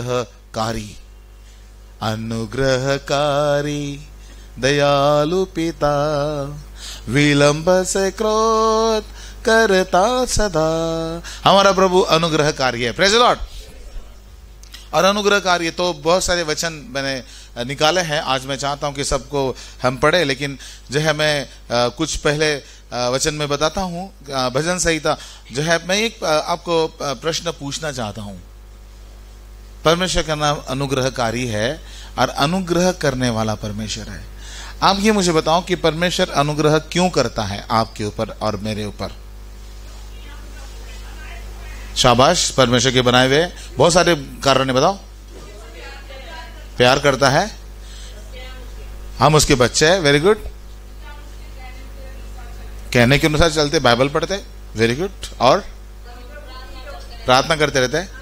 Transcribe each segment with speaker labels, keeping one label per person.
Speaker 1: अनुग्रहकारी अनुग्रहकारी दयालु पिता विलंब से क्रोध करता सदा हमारा प्रभु अनुग्रह कार्य है प्रेज लॉर्ड और अनुग्रह कार्य तो बहुत सारे वचन मैंने निकाले हैं आज मैं चाहता हूं कि सबको हम पढ़े लेकिन जो है मैं कुछ पहले वचन में बताता हूं भजन संहिता जो है मैं एक आपको प्रश्न पूछना चाहता हूं परमेश्वर का नाम अनुग्रहकारी है और अनुग्रह करने वाला परमेश्वर है आप ये मुझे बताओ कि परमेश्वर अनुग्रह क्यों करता है आपके ऊपर और मेरे ऊपर शाबाश परमेश्वर के बनाए हुए बहुत सारे कारण बताओ प्यार करता है हम उसके बच्चे हैं वेरी गुड कहने के अनुसार चलते बाइबल पढ़ते वेरी गुड और प्रार्थना करते रहते हैं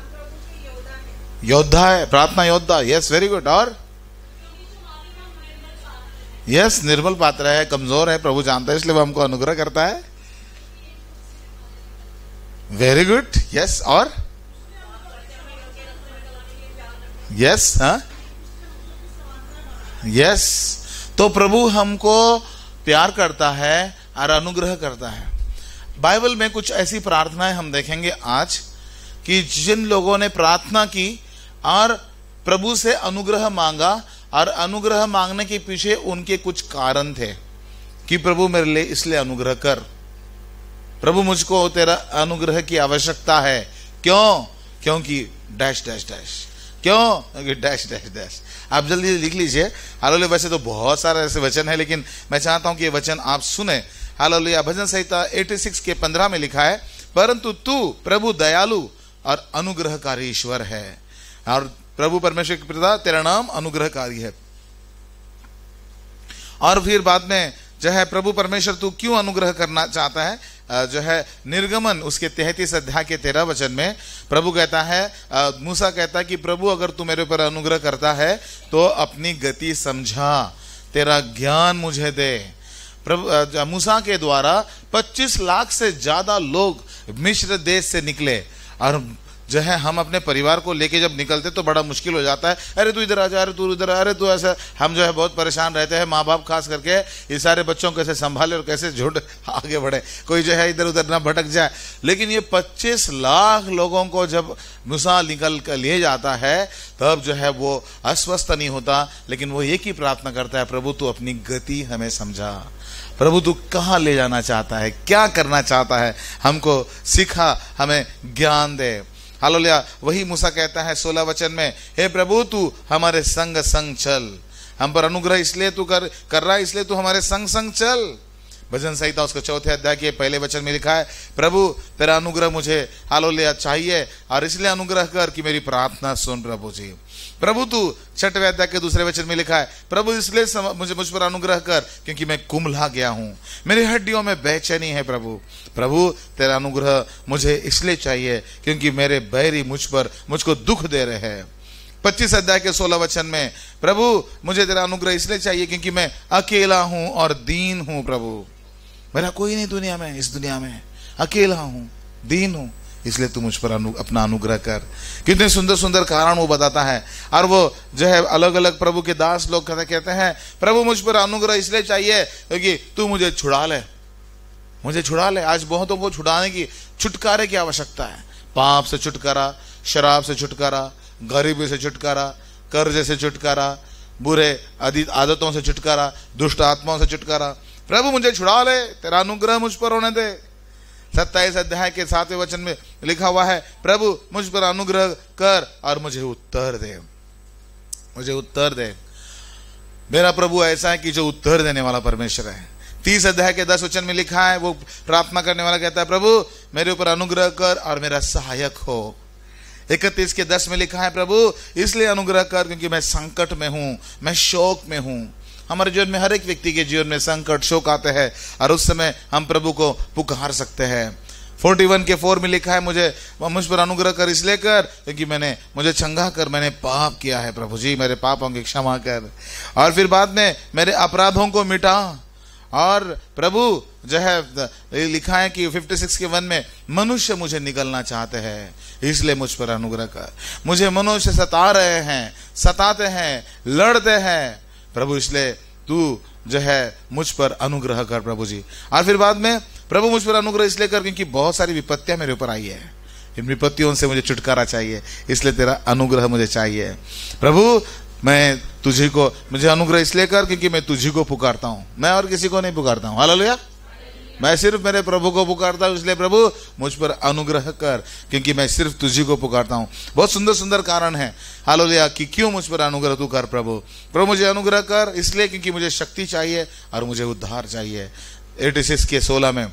Speaker 1: योद्धा है प्रार्थना योद्धा यस वेरी गुड और यस निर्मल पात्र है कमजोर है प्रभु जानता है इसलिए वो हमको अनुग्रह करता है वेरी गुड यस और यस यस हाँ? तो प्रभु हमको प्यार करता है और अनुग्रह करता है बाइबल में कुछ ऐसी प्रार्थनाएं हम देखेंगे आज कि जिन लोगों ने प्रार्थना की और प्रभु से अनुग्रह मांगा और अनुग्रह मांगने के पीछे उनके कुछ कारण थे कि प्रभु मेरे लिए इसलिए अनुग्रह कर प्रभु मुझको तेरा अनुग्रह की आवश्यकता है क्यों क्योंकि डैश डैश डैश क्यों डैश डैश डैश आप जल्दी लिख लीजिए हालोलिया वैसे तो बहुत सारे ऐसे वचन है लेकिन मैं चाहता हूं कि ये वचन आप सुने हालोलिया भजन संहिता 86 के 15 में लिखा है परंतु तू प्रभु दयालु और अनुग्रहकारी ईश्वर है और प्रभु परमेश्वर की पिता तेरा नाम अनुग्रहकारी है और फिर बाद में जो है प्रभु परमेश्वर तू क्यों अनुग्रह करना चाहता है जो है निर्गमन उसके तैतीस अध्याय के तेरह वचन में प्रभु कहता है मूसा कहता है कि प्रभु अगर तू मेरे ऊपर अनुग्रह करता है तो अपनी गति समझा तेरा ज्ञान मुझे दे प्रभु मूसा के द्वारा 25 लाख से ज़्यादा लोग मिश्र देश से निकले और जो है हम अपने परिवार को लेके जब निकलते तो बड़ा मुश्किल हो जाता है अरे तू इधर आ जा अरे तू इधर अरे तू ऐसा हम जो है बहुत परेशान रहते हैं माँ बाप खास करके ये सारे बच्चों कैसे संभाले और कैसे झुंड आगे बढ़े कोई जो है इधर उधर ना भटक जाए लेकिन ये पच्चीस लाख लोगों को जब मुसा निकल कर ले जाता है तब जो है वो अस्वस्थ नहीं होता लेकिन वो एक ही प्रार्थना करता है प्रभु तू अपनी गति हमें समझा प्रभु तू कहाँ ले जाना चाहता है क्या करना चाहता है हमको सिखा हमें ज्ञान दे हालो वही मूसा कहता है सोलह वचन में हे प्रभु तू हमारे संग संग चल हम पर अनुग्रह इसलिए तू कर कर रहा है इसलिए तू हमारे संग संग चल भजन संहिता उसके चौथे अध्याय के पहले वचन में लिखा है प्रभु तेरा अनुग्रह मुझे हालो चाहिए और इसलिए अनुग्रह कर कि मेरी प्रार्थना सुन प्रभु जी प्रभु तू छठ व्याध्या के दूसरे वचन में लिखा है प्रभु इसलिए मुझे मुझ पर अनुग्रह कर क्योंकि मैं कुमला गया हूं मेरी हड्डियों में बेचैनी है प्रभु प्रभु तेरा अनुग्रह मुझे इसलिए चाहिए क्योंकि मेरे बैरी मुझ पर मुझको दुख दे रहे हैं पच्चीस अध्याय के सोलह वचन में प्रभु मुझे तेरा अनुग्रह इसलिए चाहिए क्योंकि मैं अकेला हूं और दीन हूं प्रभु मेरा कोई नहीं दुनिया में इस दुनिया में अकेला हूं दीन हूं इसलिए तू मुझ पर अनु, अपना अनुग्रह कर कितने सुंदर सुंदर कारण वो बताता है और वो जो है अलग अलग प्रभु के दास लोग कहते हैं प्रभु मुझ पर अनुग्रह इसलिए चाहिए क्योंकि तू मुझे छुड़ा ले मुझे छुड़ा ले आज बहुतों को छुड़ाने की छुटकारे की आवश्यकता है पाप से छुटकारा शराब से छुटकारा गरीबी से छुटकारा कर्ज से छुटकारा बुरे आदतों से छुटकारा दुष्ट आत्माओं से छुटकारा प्रभु मुझे छुड़ा ले तेरा अनुग्रह मुझ पर होने दे सत्ताईस अध्याय के सातवें वचन में लिखा हुआ है प्रभु मुझ पर अनुग्रह कर और मुझे उत्तर दे मुझे उत्तर दे मेरा प्रभु ऐसा है कि जो उत्तर देने वाला परमेश्वर है तीस अध्याय के दस वचन में लिखा है वो प्रार्थना करने वाला कहता है प्रभु मेरे ऊपर अनुग्रह कर और मेरा सहायक हो इकतीस के दस में लिखा है प्रभु इसलिए अनुग्रह कर क्योंकि मैं संकट में हूं मैं शोक में हूं हमारे जीवन में हर एक व्यक्ति के जीवन में संकट शोक आते हैं और उस समय हम प्रभु को पुकार सकते हैं 41 के 4 में लिखा है मुझे मुझ पर अनुग्रह कर इसलिए कर क्योंकि मैंने मुझे चंगा कर मैंने पाप किया है प्रभु जी मेरे पापों की क्षमा कर और फिर बाद में मेरे अपराधों को मिटा और प्रभु जो है लिखा है कि 56 के वन में मनुष्य मुझे निकलना चाहते हैं इसलिए मुझ पर अनुग्रह कर मुझे मनुष्य सता रहे हैं सताते हैं लड़ते हैं प्रभु इसलिए तू जो है मुझ पर अनुग्रह कर प्रभु जी और फिर बाद में प्रभु मुझ पर अनुग्रह इसलिए कर क्योंकि बहुत सारी विपत्तियां मेरे ऊपर आई है इन विपत्तियों से मुझे छुटकारा चाहिए इसलिए तेरा अनुग्रह मुझे चाहिए प्रभु मैं तुझी को मुझे अनुग्रह इसलिए कर क्योंकि मैं तुझी को पुकारता हूं मैं और किसी को नहीं पुकारता हूँ हाल मैं सिर्फ मेरे प्रभु को पुकारता हूँ इसलिए प्रभु मुझ पर अनुग्रह कर क्योंकि मैं सिर्फ तुझी को पुकारता हूँ बहुत सुंदर सुंदर कारण है हालो लिया कि क्यों मुझ पर अनुग्रह तू कर प्रभु प्रभु मुझे अनुग्रह कर इसलिए क्योंकि मुझे शक्ति चाहिए और मुझे उद्धार चाहिए एटी सिक्स के सोलह में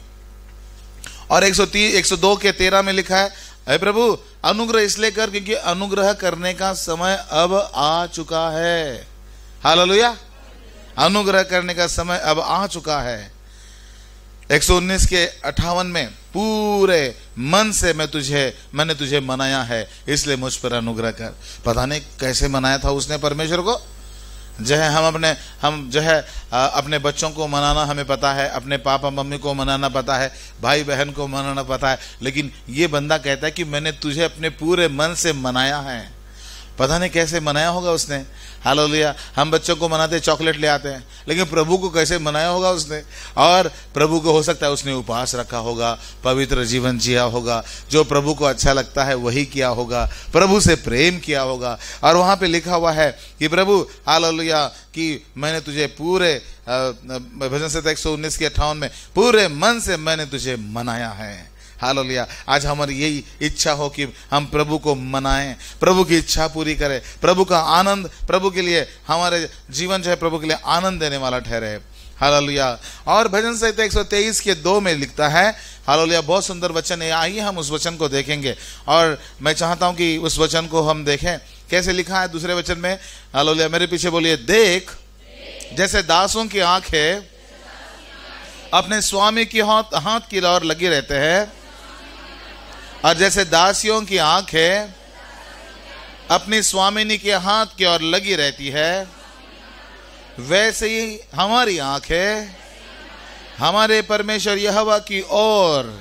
Speaker 1: और एक सौ एक सौ दो के तेरह में लिखा है अरे प्रभु अनुग्रह इसलिए कर क्योंकि अनुग्रह करने का समय अब आ चुका है हाल अनुग्रह करने का समय अब आ चुका है एक के अठावन में पूरे मन से मैं तुझे मैंने तुझे मनाया है इसलिए मुझ पर अनुग्रह कर पता नहीं कैसे मनाया था उसने परमेश्वर को जो है हम अपने हम जो है अपने बच्चों को मनाना हमें पता है अपने पापा मम्मी को मनाना पता है भाई बहन को मनाना पता है लेकिन ये बंदा कहता है कि मैंने तुझे अपने पूरे मन से मनाया है पता नहीं कैसे मनाया होगा उसने हालो लिया हम बच्चों को मनाते चॉकलेट ले आते हैं लेकिन प्रभु को कैसे मनाया होगा उसने और प्रभु को हो सकता है उसने उपास रखा होगा पवित्र जीवन जिया होगा जो प्रभु को अच्छा लगता है वही किया होगा प्रभु से प्रेम किया होगा और वहाँ पे लिखा हुआ है कि प्रभु हालो कि मैंने तुझे पूरे भजन से एक सौ उन्नीस के अट्ठावन में पूरे मन से मैंने तुझे मनाया है हाल लिया आज हमारी यही इच्छा हो कि हम प्रभु को मनाएं प्रभु की इच्छा पूरी करें प्रभु का आनंद प्रभु के लिए हमारे जीवन जो है प्रभु के लिए आनंद देने वाला ठहरे हालेलुया और भजन संहिता तेईस के दो में लिखता है हालिया बहुत सुंदर वचन है आइए हम उस वचन को देखेंगे और मैं चाहता हूं कि उस वचन को हम देखें कैसे लिखा है दूसरे वचन में हालेलुया मेरे पीछे बोलिए देख जैसे दासों की आंखें अपने स्वामी की हाथ हाथ की लौर लगी रहते हैं और जैसे दासियों की आंख है अपनी स्वामिनी के हाथ की ओर लगी रहती है वैसे ही हमारी आंख है हमारे परमेश्वर यहवा की ओर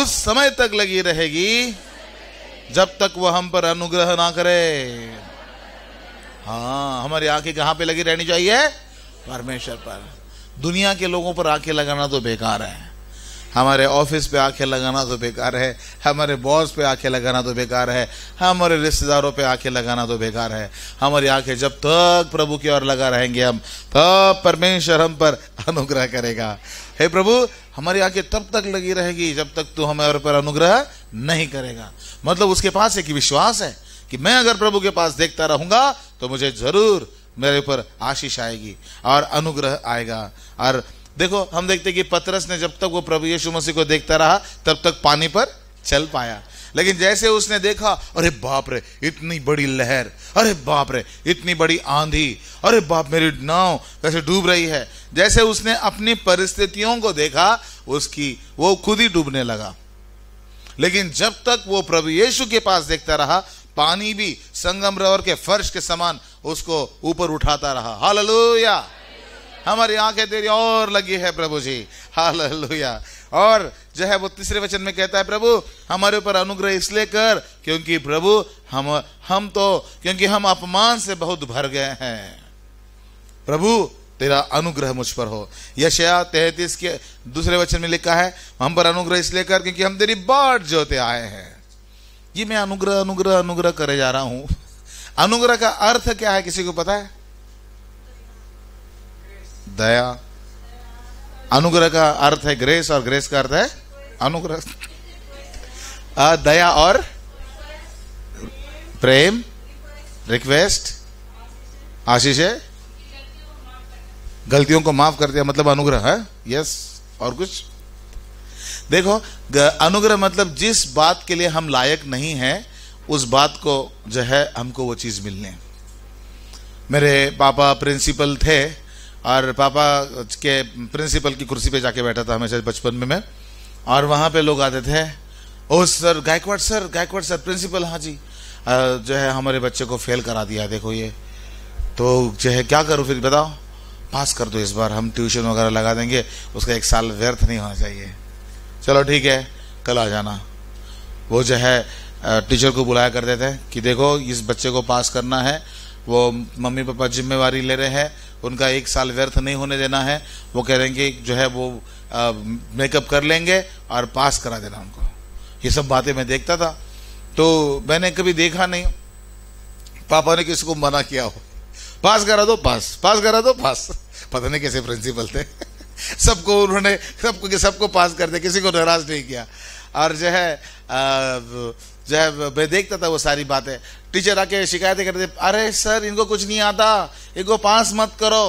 Speaker 1: उस समय तक लगी रहेगी जब तक वह हम पर अनुग्रह ना करे हाँ हमारी आंखें कहां पे लगी रहनी चाहिए परमेश्वर पर दुनिया के लोगों पर आंखें लगाना तो बेकार है हमारे ऑफिस पे आंखें लगाना तो बेकार है हमारे बॉस पे आंखें लगाना तो बेकार है हमारे रिश्तेदारों पे आंखें लगाना तो बेकार है हमारी आंखें जब तक प्रभु की ओर लगा रहेंगे हम तब परमेश्वर हम पर अनुग्रह करेगा हे प्रभु हमारी आंखें तब तक लगी रहेगी जब तक तू हमारे पर अनुग्रह नहीं करेगा मतलब उसके पास एक विश्वास है कि मैं अगर प्रभु के पास देखता रहूंगा तो मुझे जरूर मेरे ऊपर आशीष आएगी और अनुग्रह आएगा और देखो हम देखते कि पतरस ने जब तक वो प्रभु यीशु मसीह को देखता रहा तब तक पानी पर चल पाया लेकिन जैसे उसने देखा अरे बाप रे इतनी बड़ी लहर अरे बाप रे इतनी बड़ी आंधी अरे बाप मेरी नाव कैसे डूब रही है जैसे उसने अपनी परिस्थितियों को देखा उसकी वो खुद ही डूबने लगा लेकिन जब तक वो प्रभु यीशु के पास देखता रहा पानी भी संगम रवर के फर्श के समान उसको ऊपर उठाता रहा हालेलुया हमारी आंखें तेरी और लगी है प्रभु जी हालेलुया और जो है वो तीसरे वचन में कहता है प्रभु हमारे ऊपर अनुग्रह इसलिए कर क्योंकि प्रभु हम हम तो क्योंकि हम अपमान से बहुत भर गए हैं प्रभु तेरा अनुग्रह मुझ पर हो यशया तैतीस के दूसरे वचन में लिखा है हम पर अनुग्रह इसलिए कर क्योंकि हम तेरी बाढ़ जोते आए हैं ये मैं अनुग्रह अनुग्रह अनुग्रह करे जा रहा हूं अनुग्रह का अर्थ क्या है किसी को पता है दया अनुग्रह का अर्थ है ग्रेस और ग्रेस का अर्थ है अनुग्रह दया और प्रेम रिक्वेस्ट आशीष है गलतियों को माफ कर दिया मतलब अनुग्रह है हाँ? यस और कुछ देखो अनुग्रह मतलब जिस बात के लिए हम लायक नहीं हैं उस बात को जो है हमको वो चीज़ मिलने मेरे पापा प्रिंसिपल थे और पापा के प्रिंसिपल की कुर्सी पे जाके बैठा था हमेशा बचपन में मैं और वहाँ पे लोग आते थे ओ sir Gaikwad sir Gaikwad sir principal हाँ जी जो है हमारे बच्चे को फेल करा दिया देखो ये तो जो है क्या करूँ फिर बताओ पास कर दो इस बार हम ट्यूशन वगैरह लगा देंगे उसका एक साल व्यर्थ नहीं होना चाहिए चलो ठीक है कल आ जाना वो जो है टीचर को बुलाया करते थे कि देखो इस बच्चे को पास करना है वो मम्मी पापा जिम्मेवारी ले रहे हैं उनका एक साल व्यर्थ नहीं होने देना है वो कह रहे हैं कि जो है वो मेकअप कर लेंगे और पास करा देना उनको ये सब बातें मैं देखता था तो मैंने कभी देखा नहीं पापा ने किसी को मना किया हो पास करा दो पास पास करा दो पास पता नहीं कैसे प्रिंसिपल थे सबको उन्होंने सबको सबको पास कर दिया किसी को नाराज नहीं किया और जो है आ, जो है मैं देखता था वो सारी बातें टीचर आके शिकायतें करते अरे सर इनको कुछ नहीं आता इनको पास मत करो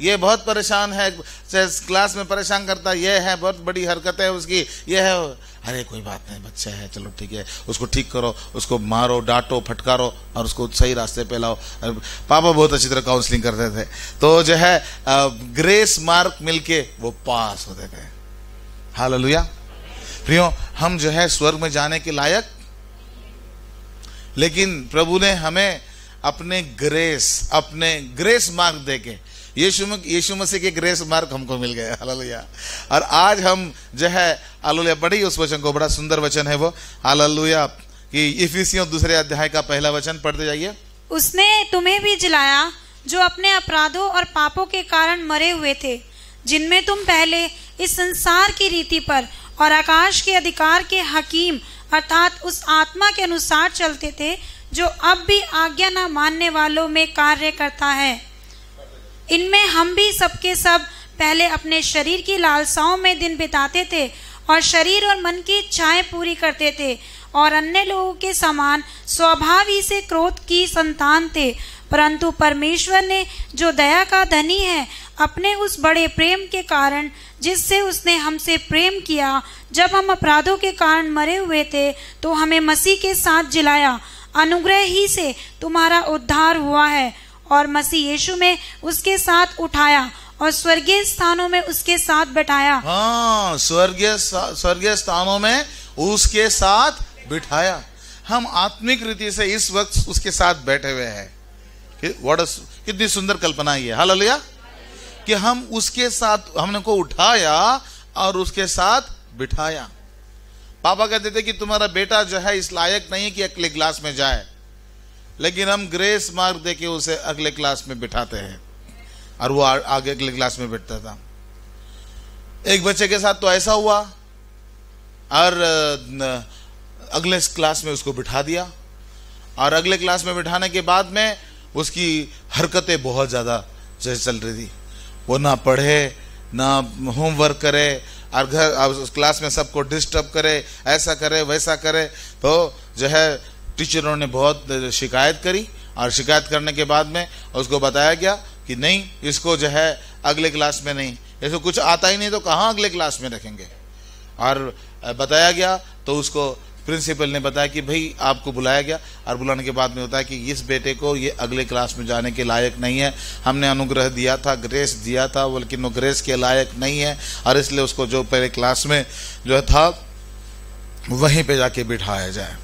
Speaker 1: ये बहुत परेशान है क्लास में परेशान करता ये है बहुत बड़ी हरकत है उसकी ये है अरे कोई बात नहीं बच्चा है चलो ठीक है उसको ठीक करो उसको मारो डांटो फटकारो और उसको सही रास्ते पे लाओ पापा बहुत अच्छी तरह काउंसलिंग करते थे तो जो है ग्रेस मार्क मिलके वो पास होते थे हाल प्रियो हम जो है स्वर्ग में जाने के लायक लेकिन प्रभु ने हमें अपने ग्रेस अपने ग्रेस मार्ग दे के यीशु में यीशु मसीह के ग्रेस मार्ग हमको मिल गया हालेलुया और आज हम जो है हालेलुया बड़ी उस वचन को बड़ा सुंदर वचन है वो हालेलुया कि इफिसियों दूसरे अध्याय का पहला वचन पढ़ते जाइए
Speaker 2: उसने तुम्हें भी जिलाया जो अपने अपराधों और पापों के कारण मरे हुए थे जिनमें तुम पहले इस संसार की रीति पर और आकाश के अधिकार के हकीम अर्थात उस आत्मा के अनुसार चलते थे जो अब भी आज्ञा न मानने वालों में कार्य करता है इनमें हम भी सबके सब पहले अपने शरीर की लालसाओं में दिन बिताते थे और शरीर और मन की इच्छाएं पूरी करते थे और अन्य लोगों के समान स्वभाव ही से क्रोध की संतान थे परंतु परमेश्वर ने जो दया का धनी है अपने उस बड़े प्रेम के कारण जिससे उसने हमसे प्रेम किया जब हम अपराधों के कारण मरे हुए थे तो हमें मसीह के साथ जिलाया अनुग्रह ही से तुम्हारा उद्धार हुआ है और मसीह यीशु में उसके साथ उठाया और स्वर्गीय स्थानों में उसके साथ बैठाया
Speaker 1: हाँ स्वर्गीय स्वर्गीय स्थानों में उसके साथ बिठाया हम आत्मिक रीति से इस वक्त उसके साथ बैठे हुए हैं वॉट कितनी सुंदर कल्पना ये हाल लिया कि हम उसके साथ हमने को उठाया और उसके साथ बिठाया पापा कहते थे कि तुम्हारा बेटा जो है इस लायक नहीं है कि अगले क्लास में जाए लेकिन हम ग्रेस मार्ग दे के उसे अगले क्लास में बिठाते हैं और वो आगे अगले क्लास में बैठता था एक बच्चे के साथ तो ऐसा हुआ और अगले क्लास में उसको बिठा दिया और अगले क्लास में बिठाने के बाद में उसकी हरकतें बहुत ज़्यादा जो चल रही थी वो ना पढ़े ना होमवर्क करे और घर उस क्लास में सबको डिस्टर्ब करे ऐसा करे वैसा करे तो जो है टीचरों ने बहुत शिकायत करी और शिकायत करने के बाद में उसको बताया गया कि नहीं इसको जो है अगले क्लास में नहीं ऐसे कुछ आता ही नहीं तो कहाँ अगले क्लास में रखेंगे और बताया गया तो उसको प्रिंसिपल ने बताया कि भाई आपको बुलाया गया और बुलाने के बाद में बताया कि इस बेटे को ये अगले क्लास में जाने के लायक नहीं है हमने अनुग्रह दिया था ग्रेस दिया था बल्कि वो ग्रेस के लायक नहीं है और इसलिए उसको जो पहले क्लास में जो था वहीं पे जाके बिठाया जाए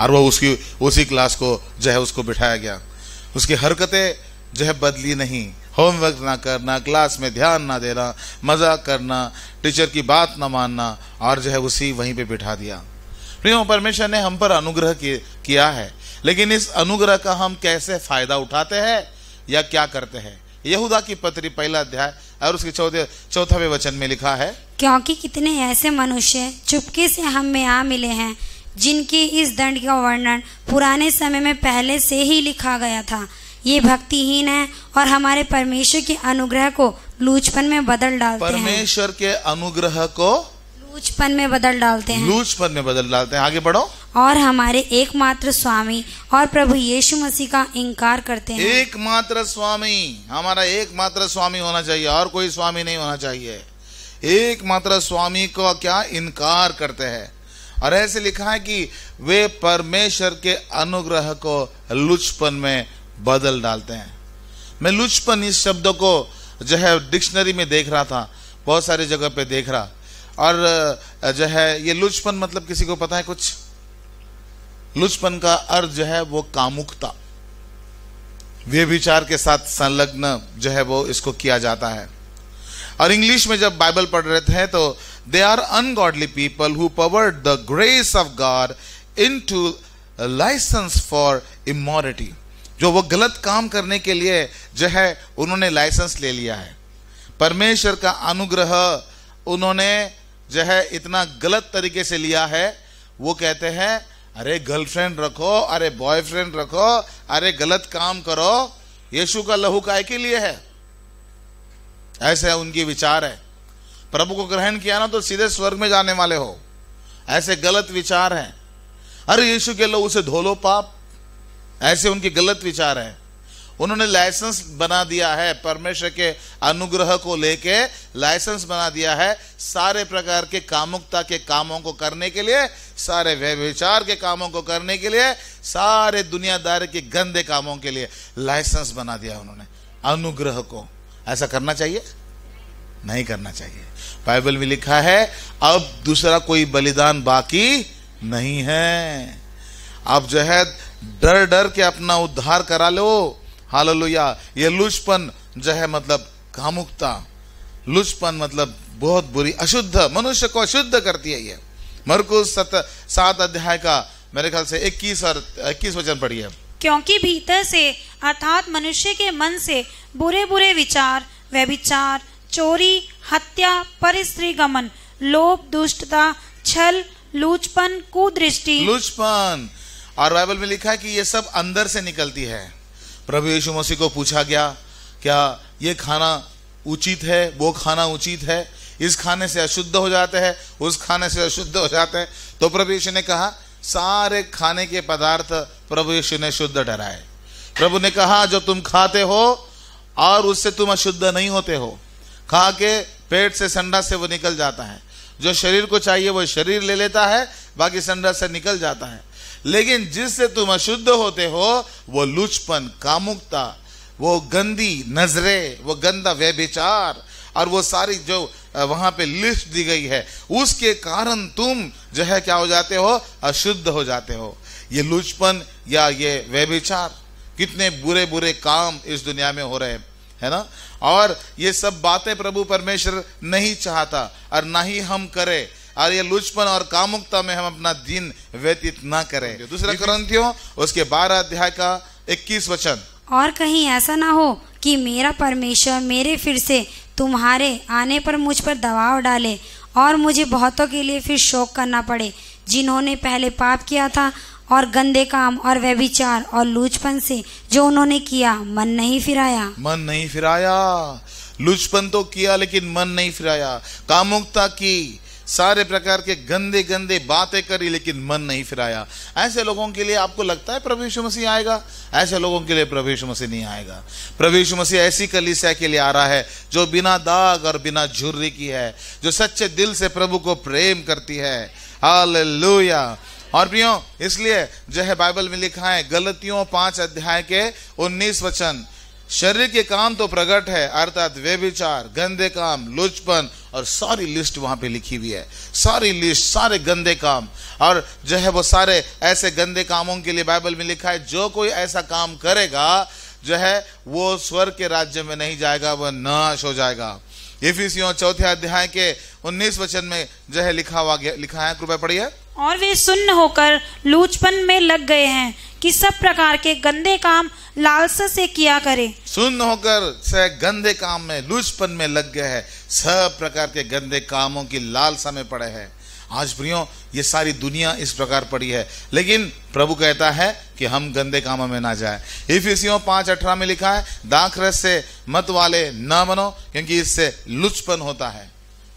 Speaker 1: और वह उसकी उसी क्लास को जो है उसको बिठाया गया उसकी हरकतें जो है बदली नहीं होमवर्क ना करना क्लास में ध्यान ना देना मजाक करना टीचर की बात ना मानना और जो है उसी वहीं पे बिठा दिया प्रियो परमेश्वर ने हम पर अनुग्रह किया है लेकिन इस अनुग्रह का हम कैसे फायदा उठाते हैं या क्या करते हैं यहूदा की पत्री पहला अध्याय और उसके चौथे चौथावे वचन में लिखा है
Speaker 3: क्योंकि कितने ऐसे मनुष्य चुपके से हम में आ मिले हैं जिनकी इस दंड का वर्णन पुराने समय में पहले से ही लिखा गया था ये भक्तिहीन है और हमारे परमेश्वर के अनुग्रह को लूचपन में बदल डालते हैं परमेश्वर
Speaker 1: के अनुग्रह को
Speaker 3: लूचपन में बदल डालते हैं
Speaker 1: लूचपन में बदल डालते हैं आगे बढ़ो
Speaker 3: और हमारे एकमात्र स्वामी और प्रभु यीशु मसीह का इनकार करते हैं एकमात्र स्वामी
Speaker 1: हमारा एकमात्र स्वामी होना चाहिए और कोई स्वामी नहीं होना चाहिए एकमात्र स्वामी को क्या इनकार करते हैं और ऐसे लिखा है कि वे परमेश्वर के अनुग्रह को लुचपन में बदल डालते हैं मैं लुचपन इस शब्द को जो है डिक्शनरी में देख रहा था बहुत सारी जगह पे देख रहा और जो है ये लुचपन मतलब किसी को पता है कुछ लुचपन का अर्थ जो है वो कामुकता विचार के साथ संलग्न जो है वो इसको किया जाता है और इंग्लिश में जब बाइबल पढ़ रहे थे तो they are ungodly people who perverted the grace of God into license for immorality जो वो गलत काम करने के लिए जो है उन्होंने लाइसेंस ले लिया है परमेश्वर का अनुग्रह उन्होंने जो है इतना गलत तरीके से लिया है वो कहते हैं अरे गर्लफ्रेंड रखो अरे बॉयफ्रेंड रखो अरे गलत काम करो यीशु का लहू काय के लिए है ऐसे उनकी विचार है प्रभु को ग्रहण किया ना तो सीधे स्वर्ग में जाने वाले हो ऐसे गलत विचार हैं अरे यीशु के लहू से धो लो पाप ऐसे उनके गलत विचार हैं उन्होंने लाइसेंस बना दिया है परमेश्वर के अनुग्रह को लेके लाइसेंस बना दिया है सारे प्रकार के कामुकता के कामों को करने के लिए सारे व्यविचार के कामों को करने के लिए सारे दुनियादार के गंदे कामों के लिए लाइसेंस बना दिया उन्होंने अनुग्रह को ऐसा करना चाहिए नहीं करना चाहिए बाइबल में लिखा है अब दूसरा कोई बलिदान बाकी नहीं है आप जो है डर डर के अपना उद्धार करा लो हालेलुया ये लुचपन जो है मतलब कामुकता लुचपन मतलब बहुत बुरी अशुद्ध मनुष्य को अशुद्ध करती है ये मरकुस सात अध्याय का मेरे ख्याल से इक्कीस और इक्कीस वचन पढ़िए
Speaker 2: क्योंकि भीतर से अर्थात मनुष्य के मन से बुरे बुरे विचार व्यभिचार चोरी हत्या पर स्त्री गमन लोभ दुष्टता छल लुचपन कुदृष्टि
Speaker 1: लुचपन और बाइबल में लिखा है कि ये सब अंदर से निकलती है प्रभु यीशु मसीह को पूछा गया क्या ये खाना उचित है वो खाना उचित है इस खाने से अशुद्ध हो जाते हैं उस खाने से अशुद्ध हो जाते हैं तो प्रभु यीशु ने कहा सारे खाने के पदार्थ प्रभु यीशु ने शुद्ध ठहराए प्रभु ने कहा जो तुम खाते हो और उससे तुम अशुद्ध नहीं होते हो खा के पेट से संडा से वो निकल जाता है जो शरीर को चाहिए वो शरीर ले लेता है बाकी संडा से निकल जाता है लेकिन जिससे तुम अशुद्ध होते हो वो लुचपन कामुकता वो गंदी नजरे वो गंदा व्यभिचार और वो सारी जो वहां पे लिस्ट दी गई है उसके कारण तुम जो है क्या हो जाते हो अशुद्ध हो जाते हो ये लुचपन या ये व्यभिचार कितने बुरे बुरे काम इस दुनिया में हो रहे हैं है ना और ये सब बातें प्रभु परमेश्वर नहीं चाहता और ना ही हम करें और ये लुचपन और कामुकता में हम अपना दिन व्यतीत ना करें दूसरा ग्रंथियों उसके बारह अध्याय का इक्कीस वचन
Speaker 3: और कहीं ऐसा ना हो कि मेरा परमेश्वर मेरे फिर से तुम्हारे आने पर मुझ पर दबाव डाले और मुझे बहुतों के लिए फिर शोक करना पड़े जिन्होंने पहले पाप किया था और गंदे काम और व्यभिचार और लुचपन से जो उन्होंने किया मन नहीं फिराया
Speaker 1: मन नहीं फिराया लुचपन तो किया लेकिन मन नहीं फिराया कामुकता की सारे प्रकार के गंदे गंदे बातें करी लेकिन मन नहीं फिराया ऐसे लोगों के लिए आपको लगता है प्रभु यीशु मसीह आएगा ऐसे लोगों के लिए प्रभु यीशु मसीह नहीं आएगा प्रभु यीशु मसीह ऐसी कलीसिया के लिए आ रहा है जो बिना दाग और बिना झुर्री की है जो सच्चे दिल से प्रभु को प्रेम करती है हालेलुया और प्रियो इसलिए जो है बाइबल में लिखा है गलतियों पांच अध्याय के उन्नीस वचन शरीर के काम तो प्रकट है अर्थात वे विचार गंदे काम लुचपन और सारी लिस्ट वहां पे लिखी हुई है सारी लिस्ट सारे गंदे काम और जो है वो सारे ऐसे गंदे कामों के लिए बाइबल में लिखा है जो कोई ऐसा काम करेगा जो है वो स्वर्ग के राज्य में नहीं जाएगा वह नाश हो जाएगा ये चौथे अध्याय के उन्नीस वचन में जो है लिखा हुआ लिखा है कृपया पढ़िए
Speaker 2: और वे सुन्न होकर लूचपन में लग गए हैं कि सब प्रकार के गंदे काम लालसा से किया करे सुन्न होकर से गंदे काम में लूचपन
Speaker 1: में लग गए हैं सब प्रकार के गंदे कामों की लालसा में पड़े हैं आज प्रियो ये सारी दुनिया इस प्रकार पड़ी है लेकिन प्रभु कहता है कि हम गंदे कामों में ना जाए इफिसियों पांच अठारह में लिखा है दाख रस से मत वाले न बनो क्योंकि इससे लुचपन होता है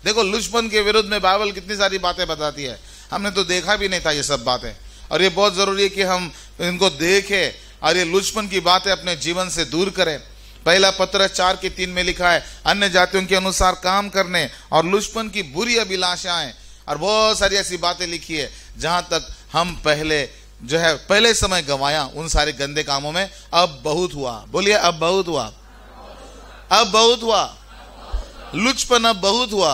Speaker 1: देखो लुचपन के विरुद्ध में बाइबल कितनी सारी बातें बताती है हमने तो देखा भी नहीं था ये सब बातें और ये बहुत ज़रूरी है कि हम इनको देखें और ये लुचपन की बातें अपने जीवन से दूर करें पहला पत्र चार के तीन में लिखा है अन्य जातियों के अनुसार काम करने और लुचपन की बुरी अभिलाषाएं और बहुत सारी ऐसी बातें लिखी है जहां तक हम पहले जो है पहले समय गंवाया उन सारे गंदे कामों में अब बहुत हुआ बोलिए अब बहुत हुआ अब बहुत हुआ लुचपन अब बहुत हुआ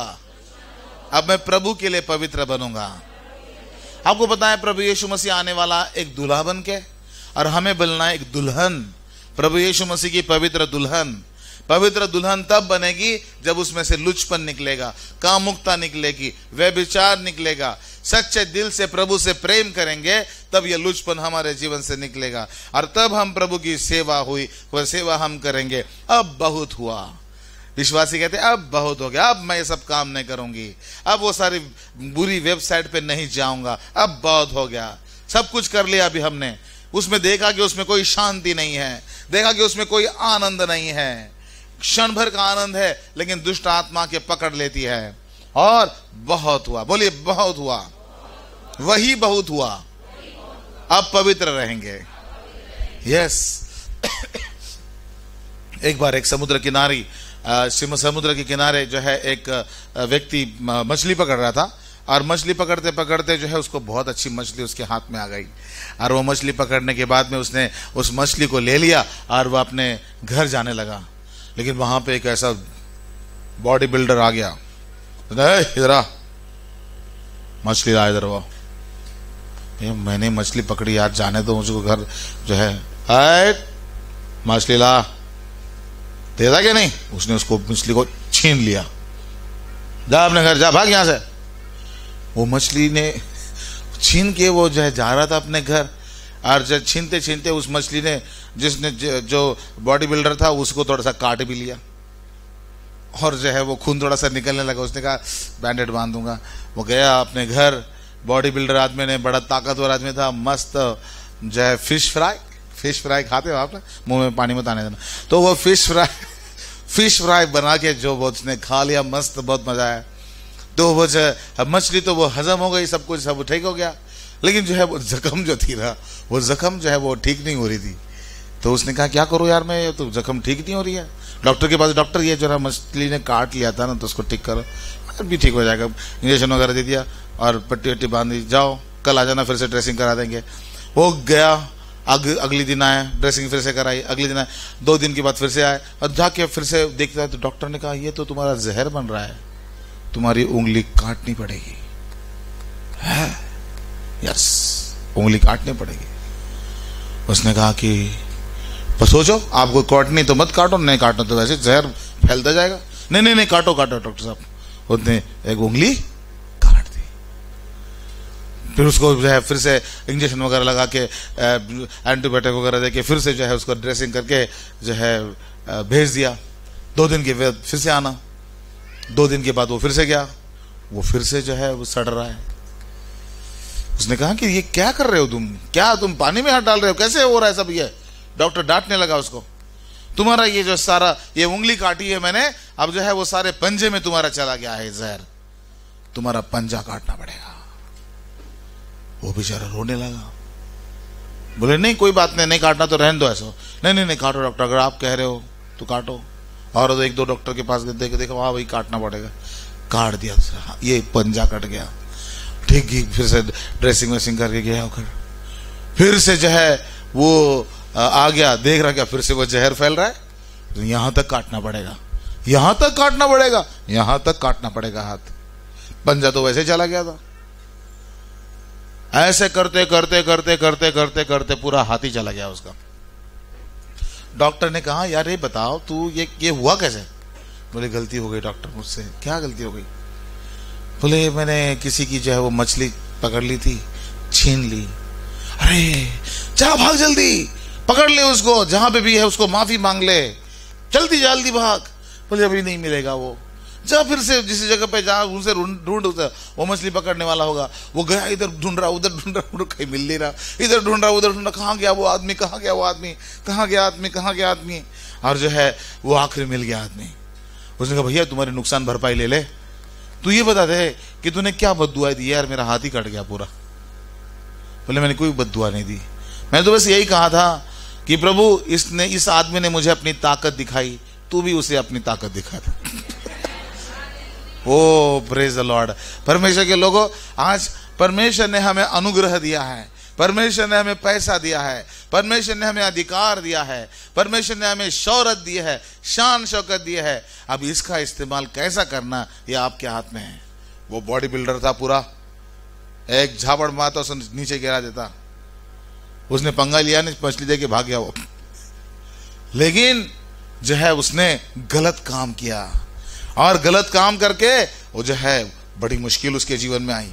Speaker 1: अब मैं प्रभु के लिए पवित्र बनूंगा आपको पता है प्रभु यीशु मसीह आने वाला एक दुल्हा बन के और हमें बनना एक दुल्हन प्रभु यीशु मसीह की पवित्र दुल्हन पवित्र दुल्हन तब बनेगी जब उसमें से लुचपन निकलेगा कामुकता निकलेगी व्यभिचार निकलेगा सच्चे दिल से प्रभु से प्रेम करेंगे तब यह लुचपन हमारे जीवन से निकलेगा और तब हम प्रभु की सेवा हुई वह सेवा हम करेंगे अब बहुत हुआ विश्वासी कहते अब बहुत हो गया अब मैं ये सब काम नहीं करूंगी अब वो सारी बुरी वेबसाइट पे नहीं जाऊंगा अब बहुत हो गया सब कुछ कर लिया अभी हमने उसमें देखा कि उसमें कोई शांति नहीं है देखा कि उसमें कोई आनंद नहीं है क्षण भर का आनंद है लेकिन दुष्ट आत्मा के पकड़ लेती है और बहुत हुआ बोलिए बहुत हुआ वही बहुत हुआ अब पवित्र रहेंगे यस एक बार एक समुद्र किनारी समुद्र के किनारे जो है एक व्यक्ति मछली पकड़ रहा था और मछली पकड़ते पकड़ते जो है उसको बहुत अच्छी मछली उसके हाथ में आ गई और वो मछली पकड़ने के बाद में उसने उस मछली को ले लिया और वह अपने घर जाने लगा लेकिन वहाँ पे एक ऐसा बॉडी बिल्डर आ गया इधरा मछली ला इधर वो ये मैंने मछली पकड़ी यार जाने दो मुझको घर जो है मछली ला दे क्या नहीं उसने उसको मछली को छीन लिया जा अपने घर जा भाग यहां से वो मछली ने छीन के वो जो है जा रहा था अपने घर और जब छीनते छीनते उस मछली ने जिसने जो बॉडी बिल्डर था उसको थोड़ा सा काट भी लिया और जो है वो खून थोड़ा सा निकलने लगा उसने कहा बैंडेड बांध दूंगा वो गया अपने घर बॉडी बिल्डर आदमी ने बड़ा ताकतवर आदमी था मस्त जो है फिश फ्राई फिश फ्राई खाते हो आप ना मुंह में पानी मत आने देना तो वो फिश फ्राई फिश फ्राई बना के जो वो उसने खा लिया मस्त बहुत मजा आया तो वो जो मछली तो वो हजम हो गई सब कुछ सब ठीक हो गया लेकिन जो है वो जख्म जो थी ना वो जख्म जो है वो ठीक नहीं हो रही थी तो उसने कहा क्या करो यार मैं तो जख्म ठीक नहीं हो रही है डॉक्टर के पास डॉक्टर ये जो है मछली ने काट लिया था ना तो उसको ठीक करो भी ठीक हो जाएगा इंजेक्शन वगैरह दे दिया और पट्टी वट्टी बांध दी जाओ कल आ जाना फिर से ड्रेसिंग करा देंगे वो गया अग, अगले दिन आया ड्रेसिंग फिर से कराई अगले दिन आए दो दिन के बाद फिर से आए और जाके फिर से देखता है तो डॉक्टर ने कहा ये तो तुम्हारा जहर बन रहा है तुम्हारी उंगली काटनी पड़ेगी है यस उंगली काटनी पड़ेगी उसने कहा कि बस सोचो आपको काटनी तो मत काटो नहीं काटो तो वैसे जहर फैलता जाएगा नहीं नहीं नहीं काटो काटो डॉक्टर साहब उसने एक उंगली फिर उसको जो है फिर से इंजेक्शन वगैरह लगा के एंटीबायोटिक वगैरह दे के फिर से जो है उसको ड्रेसिंग करके जो है भेज दिया दो दिन के बाद फिर से आना दो दिन के बाद वो फिर से गया वो फिर से जो है वो सड़ रहा है उसने कहा कि ये क्या कर रहे हो तुम क्या तुम पानी में हाथ डाल रहे हो कैसे हो रहा है सब ये डॉक्टर डांटने लगा उसको तुम्हारा ये जो सारा ये उंगली काटी है मैंने अब जो है वो सारे पंजे में तुम्हारा चला गया है जहर तुम्हारा पंजा काटना पड़ेगा वो बेचारा रोने लगा बोले नहीं कोई बात नहीं नहीं काटना तो रहने दो ऐसा नहीं नहीं नहीं काटो डॉक्टर अगर आप कह रहे हो तो काटो और एक दो डॉक्टर के पास देख देखो हाँ भाई काटना पड़ेगा काट दिया हाँ, ये पंजा कट गया ठीक ही फिर से ड्रेसिंग वेसिंग करके गया होकर फिर से जो है वो आ गया देख रहा क्या फिर से वो जहर फैल रहा है तो यहाँ तक काटना पड़ेगा यहाँ तक काटना पड़ेगा यहाँ तक काटना पड़ेगा हाथ पंजा तो वैसे चला गया था ऐसे करते करते करते करते करते करते पूरा हाथी चला गया उसका डॉक्टर ने कहा यार ये बताओ तू ये ये हुआ कैसे बोले गलती हो गई डॉक्टर मुझसे क्या गलती हो गई बोले मैंने किसी की जो है वो मछली पकड़ ली थी छीन ली अरे जा भाग जल्दी पकड़ ले उसको जहां पे भी है उसको माफी मांग ले जल्दी जल्दी भाग बोले अभी नहीं मिलेगा वो जा फिर से जिस जगह पे जा उनसे ढूंढ वो मछली पकड़ने वाला होगा वो गया इधर ढूंढ रहा उधर ढूंढ रहा कहीं मिल नहीं रहा इधर ढूंढ रहा उधर ढूंढ रहा कहाँ गया वो आदमी कहाँ गया वो आदमी कहाँ गया आदमी कहाँ गया आदमी और जो है वो आखिर मिल गया आदमी उसने कहा भैया तुम्हारी नुकसान भरपाई ले ले तू ये बता दे कि तूने क्या बद दी यार मेरा हाथ ही कट गया पूरा बोले मैंने कोई बद नहीं दी मैंने तो बस यही कहा था कि प्रभु इसने इस आदमी ने मुझे अपनी ताकत दिखाई तू भी उसे अपनी ताकत दिखा ओ प्रेज लॉर्ड परमेश्वर के लोगों आज परमेश्वर ने हमें अनुग्रह दिया है परमेश्वर ने हमें पैसा दिया है परमेश्वर ने हमें अधिकार दिया है परमेश्वर ने हमें शौरत दी है शान शौकत दी है अब इसका इस्तेमाल कैसा करना ये आपके हाथ में है वो बॉडी बिल्डर था पूरा एक झापड़ मार तो नीचे गिरा देता उसने पंगा लिया नहीं मछली दे के भाग गया वो लेकिन जो है उसने गलत काम किया और गलत काम करके वो जो है बड़ी मुश्किल उसके जीवन में आई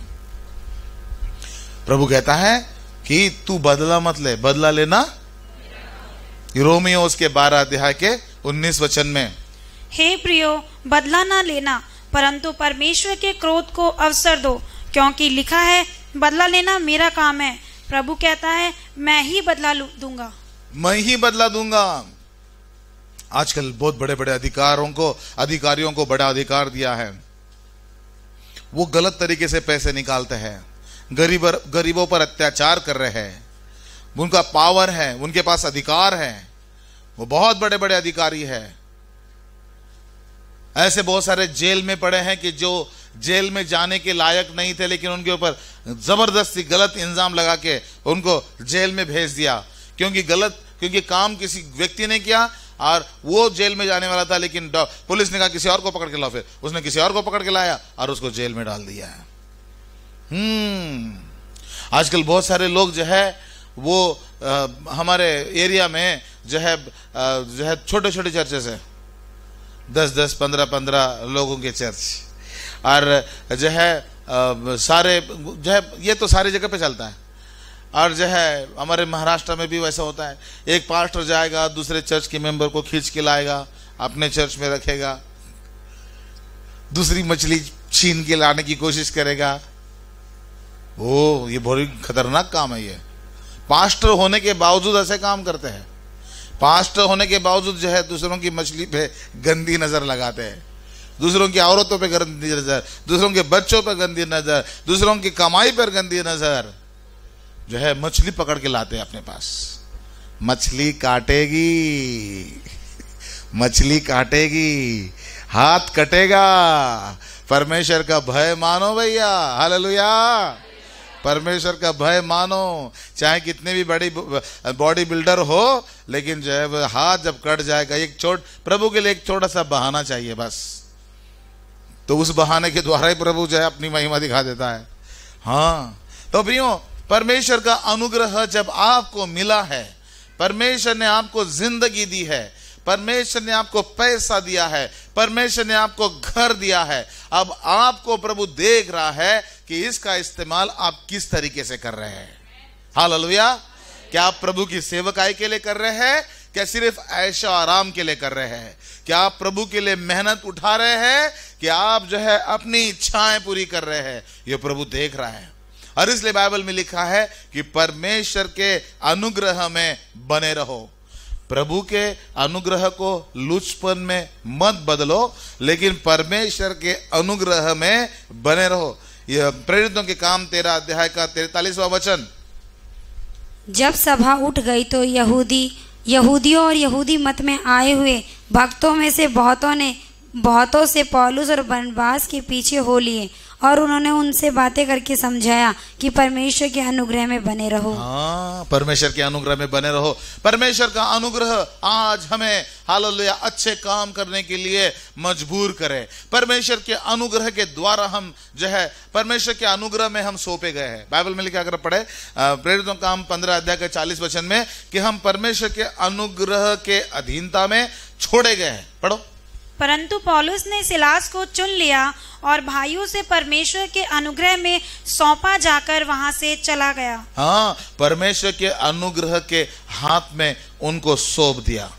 Speaker 1: प्रभु कहता है कि तू बदला मत ले बदला लेना रोमियो उसके बारह अध्याय के उन्नीस वचन में
Speaker 2: हे प्रियो बदला ना लेना परंतु परमेश्वर के क्रोध को अवसर दो क्योंकि लिखा है बदला लेना मेरा काम है प्रभु कहता है मैं ही बदला दूंगा
Speaker 1: मैं ही बदला दूंगा आजकल बहुत बड़े बड़े अधिकारों को अधिकारियों को बड़ा अधिकार दिया है वो गलत तरीके से पैसे निकालते हैं गरीब गरीबों पर अत्याचार कर रहे हैं उनका पावर है उनके पास अधिकार है वो बहुत बड़े बड़े अधिकारी है ऐसे बहुत सारे जेल में पड़े हैं कि जो जेल में जाने के लायक नहीं थे लेकिन उनके ऊपर जबरदस्ती गलत इंजाम लगा के उनको जेल में भेज दिया क्योंकि गलत क्योंकि काम किसी व्यक्ति ने किया और वो जेल में जाने वाला था लेकिन पुलिस ने कहा किसी और को पकड़ के लाओ फिर उसने किसी और को पकड़ के लाया और उसको जेल में डाल दिया है हम्म। आजकल बहुत सारे लोग जो है वो आ, हमारे एरिया में जो है जो है छोटे छोटे चर्चेस हैं दस दस पंद्रह पंद्रह लोगों के चर्च और जो है आ, सारे जो है ये तो सारी जगह पे चलता है और जो है हमारे महाराष्ट्र में भी वैसा होता है एक पास्टर जाएगा दूसरे चर्च के मेंबर को खींच के लाएगा अपने चर्च में रखेगा दूसरी मछली छीन के लाने की कोशिश करेगा ओ ये बहुत ही खतरनाक काम है ये पास्टर होने के बावजूद ऐसे काम करते हैं पास्टर होने के बावजूद जो है दूसरों की मछली पे गंदी नज़र लगाते हैं दूसरों की औरतों पे गंदी नज़र दूसरों के बच्चों पे गंदी नज़र दूसरों की कमाई पर गंदी नज़र जो है मछली पकड़ के लाते हैं अपने पास मछली काटेगी मछली काटेगी हाथ कटेगा परमेश्वर का भय मानो भैया हालेलुया परमेश्वर का भय मानो चाहे कितने भी बड़ी बॉडी बिल्डर हो लेकिन जो है हाथ जब कट जाएगा एक छोट प्रभु के लिए एक छोटा सा बहाना चाहिए बस तो उस बहाने के द्वारा ही प्रभु जो है अपनी महिमा दिखा देता है हाँ तो प्रियो परमेश्वर का अनुग्रह जब आपको मिला है परमेश्वर ने आपको जिंदगी दी है परमेश्वर ने आपको पैसा दिया है परमेश्वर ने आपको घर दिया है अब आपको प्रभु देख रहा है कि इसका इस्तेमाल आप किस तरीके से कर रहे हैं हाल क्या आप प्रभु की सेवकाई के लिए कर रहे हैं क्या सिर्फ ऐशा आराम के लिए कर रहे हैं क्या आप प्रभु के लिए मेहनत उठा रहे हैं कि आप जो है अपनी इच्छाएं पूरी कर रहे हैं यह प्रभु देख रहा है और इसलिए बाइबल में लिखा है कि परमेश्वर के अनुग्रह में बने रहो प्रभु के अनुग्रह को लुचपन में मत बदलो लेकिन परमेश्वर के अनुग्रह में बने रहो यह प्रेरित के काम तेरा अध्याय का तैतालीसवा वचन
Speaker 3: जब सभा उठ गई तो यहूदी यहूदियों और यहूदी मत में आए हुए भक्तों में से बहुतों ने बहुतों से पौलुस और बनवास के पीछे हो लिए और उन्होंने उनसे बातें करके समझाया कि परमेश्वर के अनुग्रह में बने रहो हाँ
Speaker 1: परमेश्वर के अनुग्रह में बने रहो परमेश्वर का अनुग्रह आज हमें हाल अच्छे काम करने के लिए मजबूर करे परमेश्वर के अनुग्रह के द्वारा हम जो है परमेश्वर के अनुग्रह में हम सौंपे गए हैं बाइबल में लिखा अगर पढ़े प्रेरित काम पंद्रह अध्याय के चालीस वचन में कि हम परमेश्वर के अनुग्रह के अधीनता में छोड़े गए हैं पढ़ो
Speaker 2: परंतु पॉलुस ने सिलास को चुन लिया और भाइयों से परमेश्वर के अनुग्रह में सौंपा जाकर वहां से चला गया
Speaker 1: हाँ परमेश्वर के अनुग्रह के हाथ में उनको सौंप दिया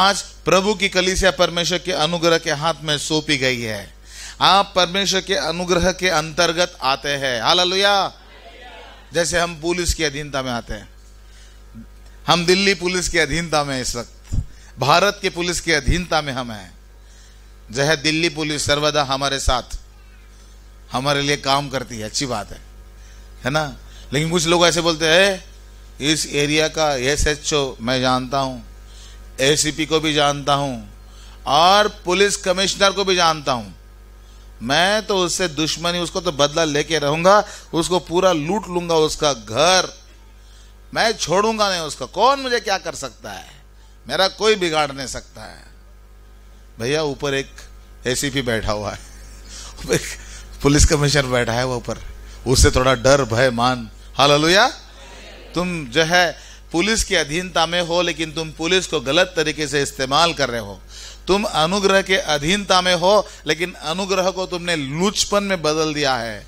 Speaker 1: आज प्रभु की कलिसिया परमेश्वर के अनुग्रह के हाथ में सौंपी गई है आप परमेश्वर के अनुग्रह के अंतर्गत आते हैं हालेलुया जैसे हम पुलिस की अधीनता में आते हैं हम दिल्ली पुलिस की अधीनता में इस वक्त भारत के पुलिस की अधीनता में हम हैं जय दिल्ली पुलिस सर्वदा हमारे साथ हमारे लिए काम करती है अच्छी बात है है ना लेकिन कुछ लोग ऐसे बोलते हैं इस एरिया का एस एच ओ मैं जानता हूँ ए को भी जानता हूँ और पुलिस कमिश्नर को भी जानता हूँ मैं तो उससे दुश्मनी उसको तो बदला लेके रहूंगा उसको पूरा लूट लूंगा उसका घर मैं छोड़ूंगा नहीं उसका कौन मुझे क्या कर सकता है मेरा कोई बिगाड़ नहीं सकता है भैया ऊपर एक एसीपी बैठा हुआ है पुलिस कमिश्नर बैठा है वो ऊपर उससे थोड़ा डर भय मान हाल तुम जो है पुलिस की अधीनता में हो लेकिन तुम पुलिस को गलत तरीके से इस्तेमाल कर रहे हो तुम अनुग्रह के अधीनता में हो लेकिन अनुग्रह को तुमने लुचपन में बदल दिया है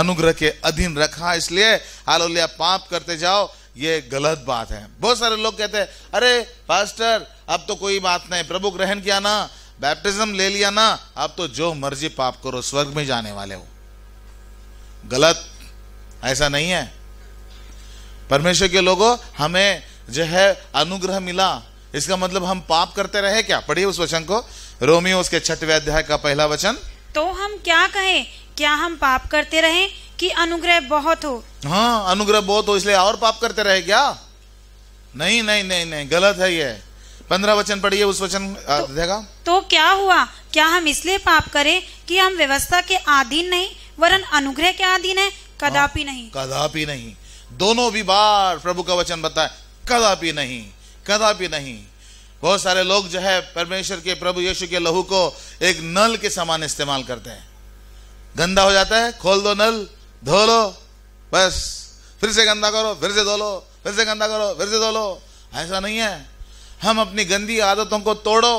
Speaker 1: अनुग्रह के अधीन रखा इसलिए हालोलिया पाप करते जाओ ये गलत बात है बहुत सारे लोग कहते हैं अरे पास्टर अब तो कोई बात नहीं प्रभु ग्रहण किया ना बैप्टिज्म ले लिया ना आप तो जो मर्जी पाप करो स्वर्ग में जाने वाले हो गलत ऐसा नहीं है परमेश्वर के लोगों हमें जो है अनुग्रह मिला इसका मतलब हम पाप करते रहे क्या पढ़िए उस वचन को रोमियो उसके छठवे अध्याय का पहला वचन
Speaker 2: तो हम क्या कहें क्या हम पाप करते रहे कि अनुग्रह बहुत हो
Speaker 1: हाँ अनुग्रह बहुत हो इसलिए और पाप करते रहे क्या नहीं नहीं नहीं नहीं गलत है ये पंद्रह वचन पढ़िए उस वचन तो- देगा
Speaker 2: तो क्या हुआ क्या हम इसलिए पाप करें कि हम व्यवस्था के अधीन नहीं वरन अनुग्रह के अधीन है कदापि हाँ, नहीं
Speaker 1: कदापि नहीं दोनों भी बार प्रभु का वचन बताए कदापि नहीं कदापि नहीं बहुत सारे लोग जो है परमेश्वर के प्रभु यीशु के लहू को एक नल के समान इस्तेमाल करते हैं गंदा हो जाता है खोल दो नल धो लो बस फिर से गंदा करो फिर से धो लो फिर से गंदा करो फिर से धो लो ऐसा नहीं है हम अपनी गंदी आदतों को तोड़ो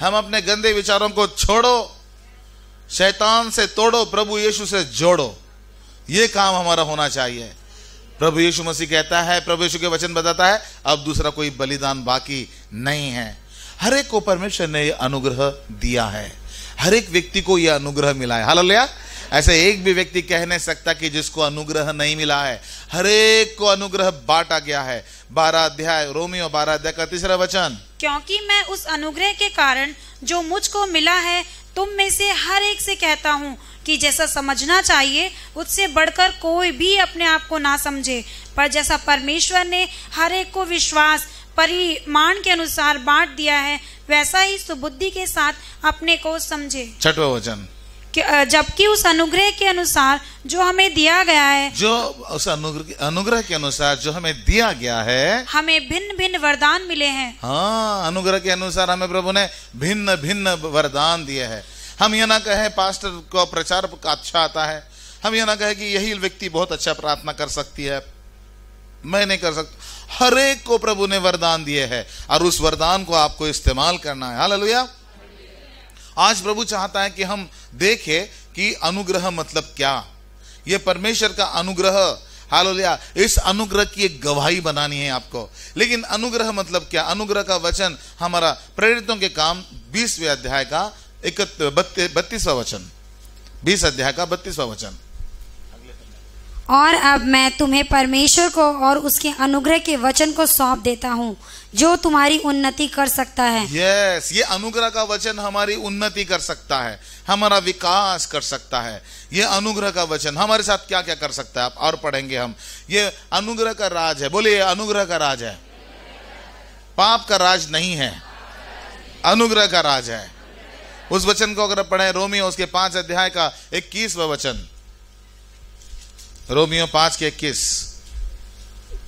Speaker 1: हम अपने गंदे विचारों को छोड़ो शैतान से तोड़ो प्रभु यीशु से जोड़ो ये काम हमारा होना चाहिए प्रभु यीशु मसीह कहता है प्रभु यीशु के वचन बताता है अब दूसरा कोई बलिदान बाकी नहीं है हर एक को परमेश्वर ने यह अनुग्रह दिया है हर एक व्यक्ति को यह अनुग्रह मिला है हाल लिया ऐसे एक भी व्यक्ति कह नहीं सकता कि जिसको अनुग्रह नहीं मिला है हर एक को अनुग्रह बांटा गया है बारह अध्याय रोमियो बारह अध्याय का तीसरा वचन
Speaker 2: क्योंकि मैं उस अनुग्रह के कारण जो मुझको मिला है तुम में से हर एक से कहता हूँ कि जैसा समझना चाहिए उससे बढ़कर कोई भी अपने आप को ना समझे पर जैसा परमेश्वर ने हर एक को विश्वास परिमाण के अनुसार बांट दिया है वैसा ही सुबुद्धि के साथ अपने को समझे
Speaker 1: छठवा वचन
Speaker 2: जबकि उस अनुग्रह के अनुसार जो हमें दिया गया है
Speaker 1: जो उस अनुग्रह अनुग्रह के अनुसार जो हमें दिया गया है
Speaker 2: हमें भिन्न भिन्न वरदान मिले हैं
Speaker 1: हाँ अनुग्रह के अनुसार हमें प्रभु ने भिन्न भिन्न वरदान दिए है हम ये ना कहें पास्टर को प्रचार का अच्छा आता है हम ये ना कहे कि यही व्यक्ति बहुत अच्छा प्रार्थना कर सकती है मैं नहीं कर सकता हर एक को प्रभु ने वरदान दिए है और उस वरदान को आपको इस्तेमाल करना है हाल आज प्रभु चाहता है कि हम देखें कि अनुग्रह मतलब क्या यह परमेश्वर का अनुग्रह हालोलिया इस अनुग्रह की एक गवाही बनानी है आपको लेकिन अनुग्रह मतलब क्या अनुग्रह का वचन हमारा प्रेरितों के काम बीसवें अध्याय का इकत्तीसवा वचन बीस अध्याय का बत्तीसवा वचन
Speaker 3: और अब मैं तुम्हें परमेश्वर को और उसके अनुग्रह के वचन को सौंप देता हूँ जो तुम्हारी उन्नति कर सकता है
Speaker 1: यस yes, ये अनुग्रह का वचन हमारी उन्नति कर सकता है हमारा विकास कर सकता है ये अनुग्रह का वचन हमारे साथ क्या क्या कर सकता है आप और पढ़ेंगे हम ये अनुग्रह का राज है बोलिए अनुग्रह का राज है पाप का राज नहीं है अनुग्रह का राज है उस वचन को अगर पढ़े रोमियो उसके पांच अध्याय का इक्कीसवा वचन रोमियो पांच के इक्कीस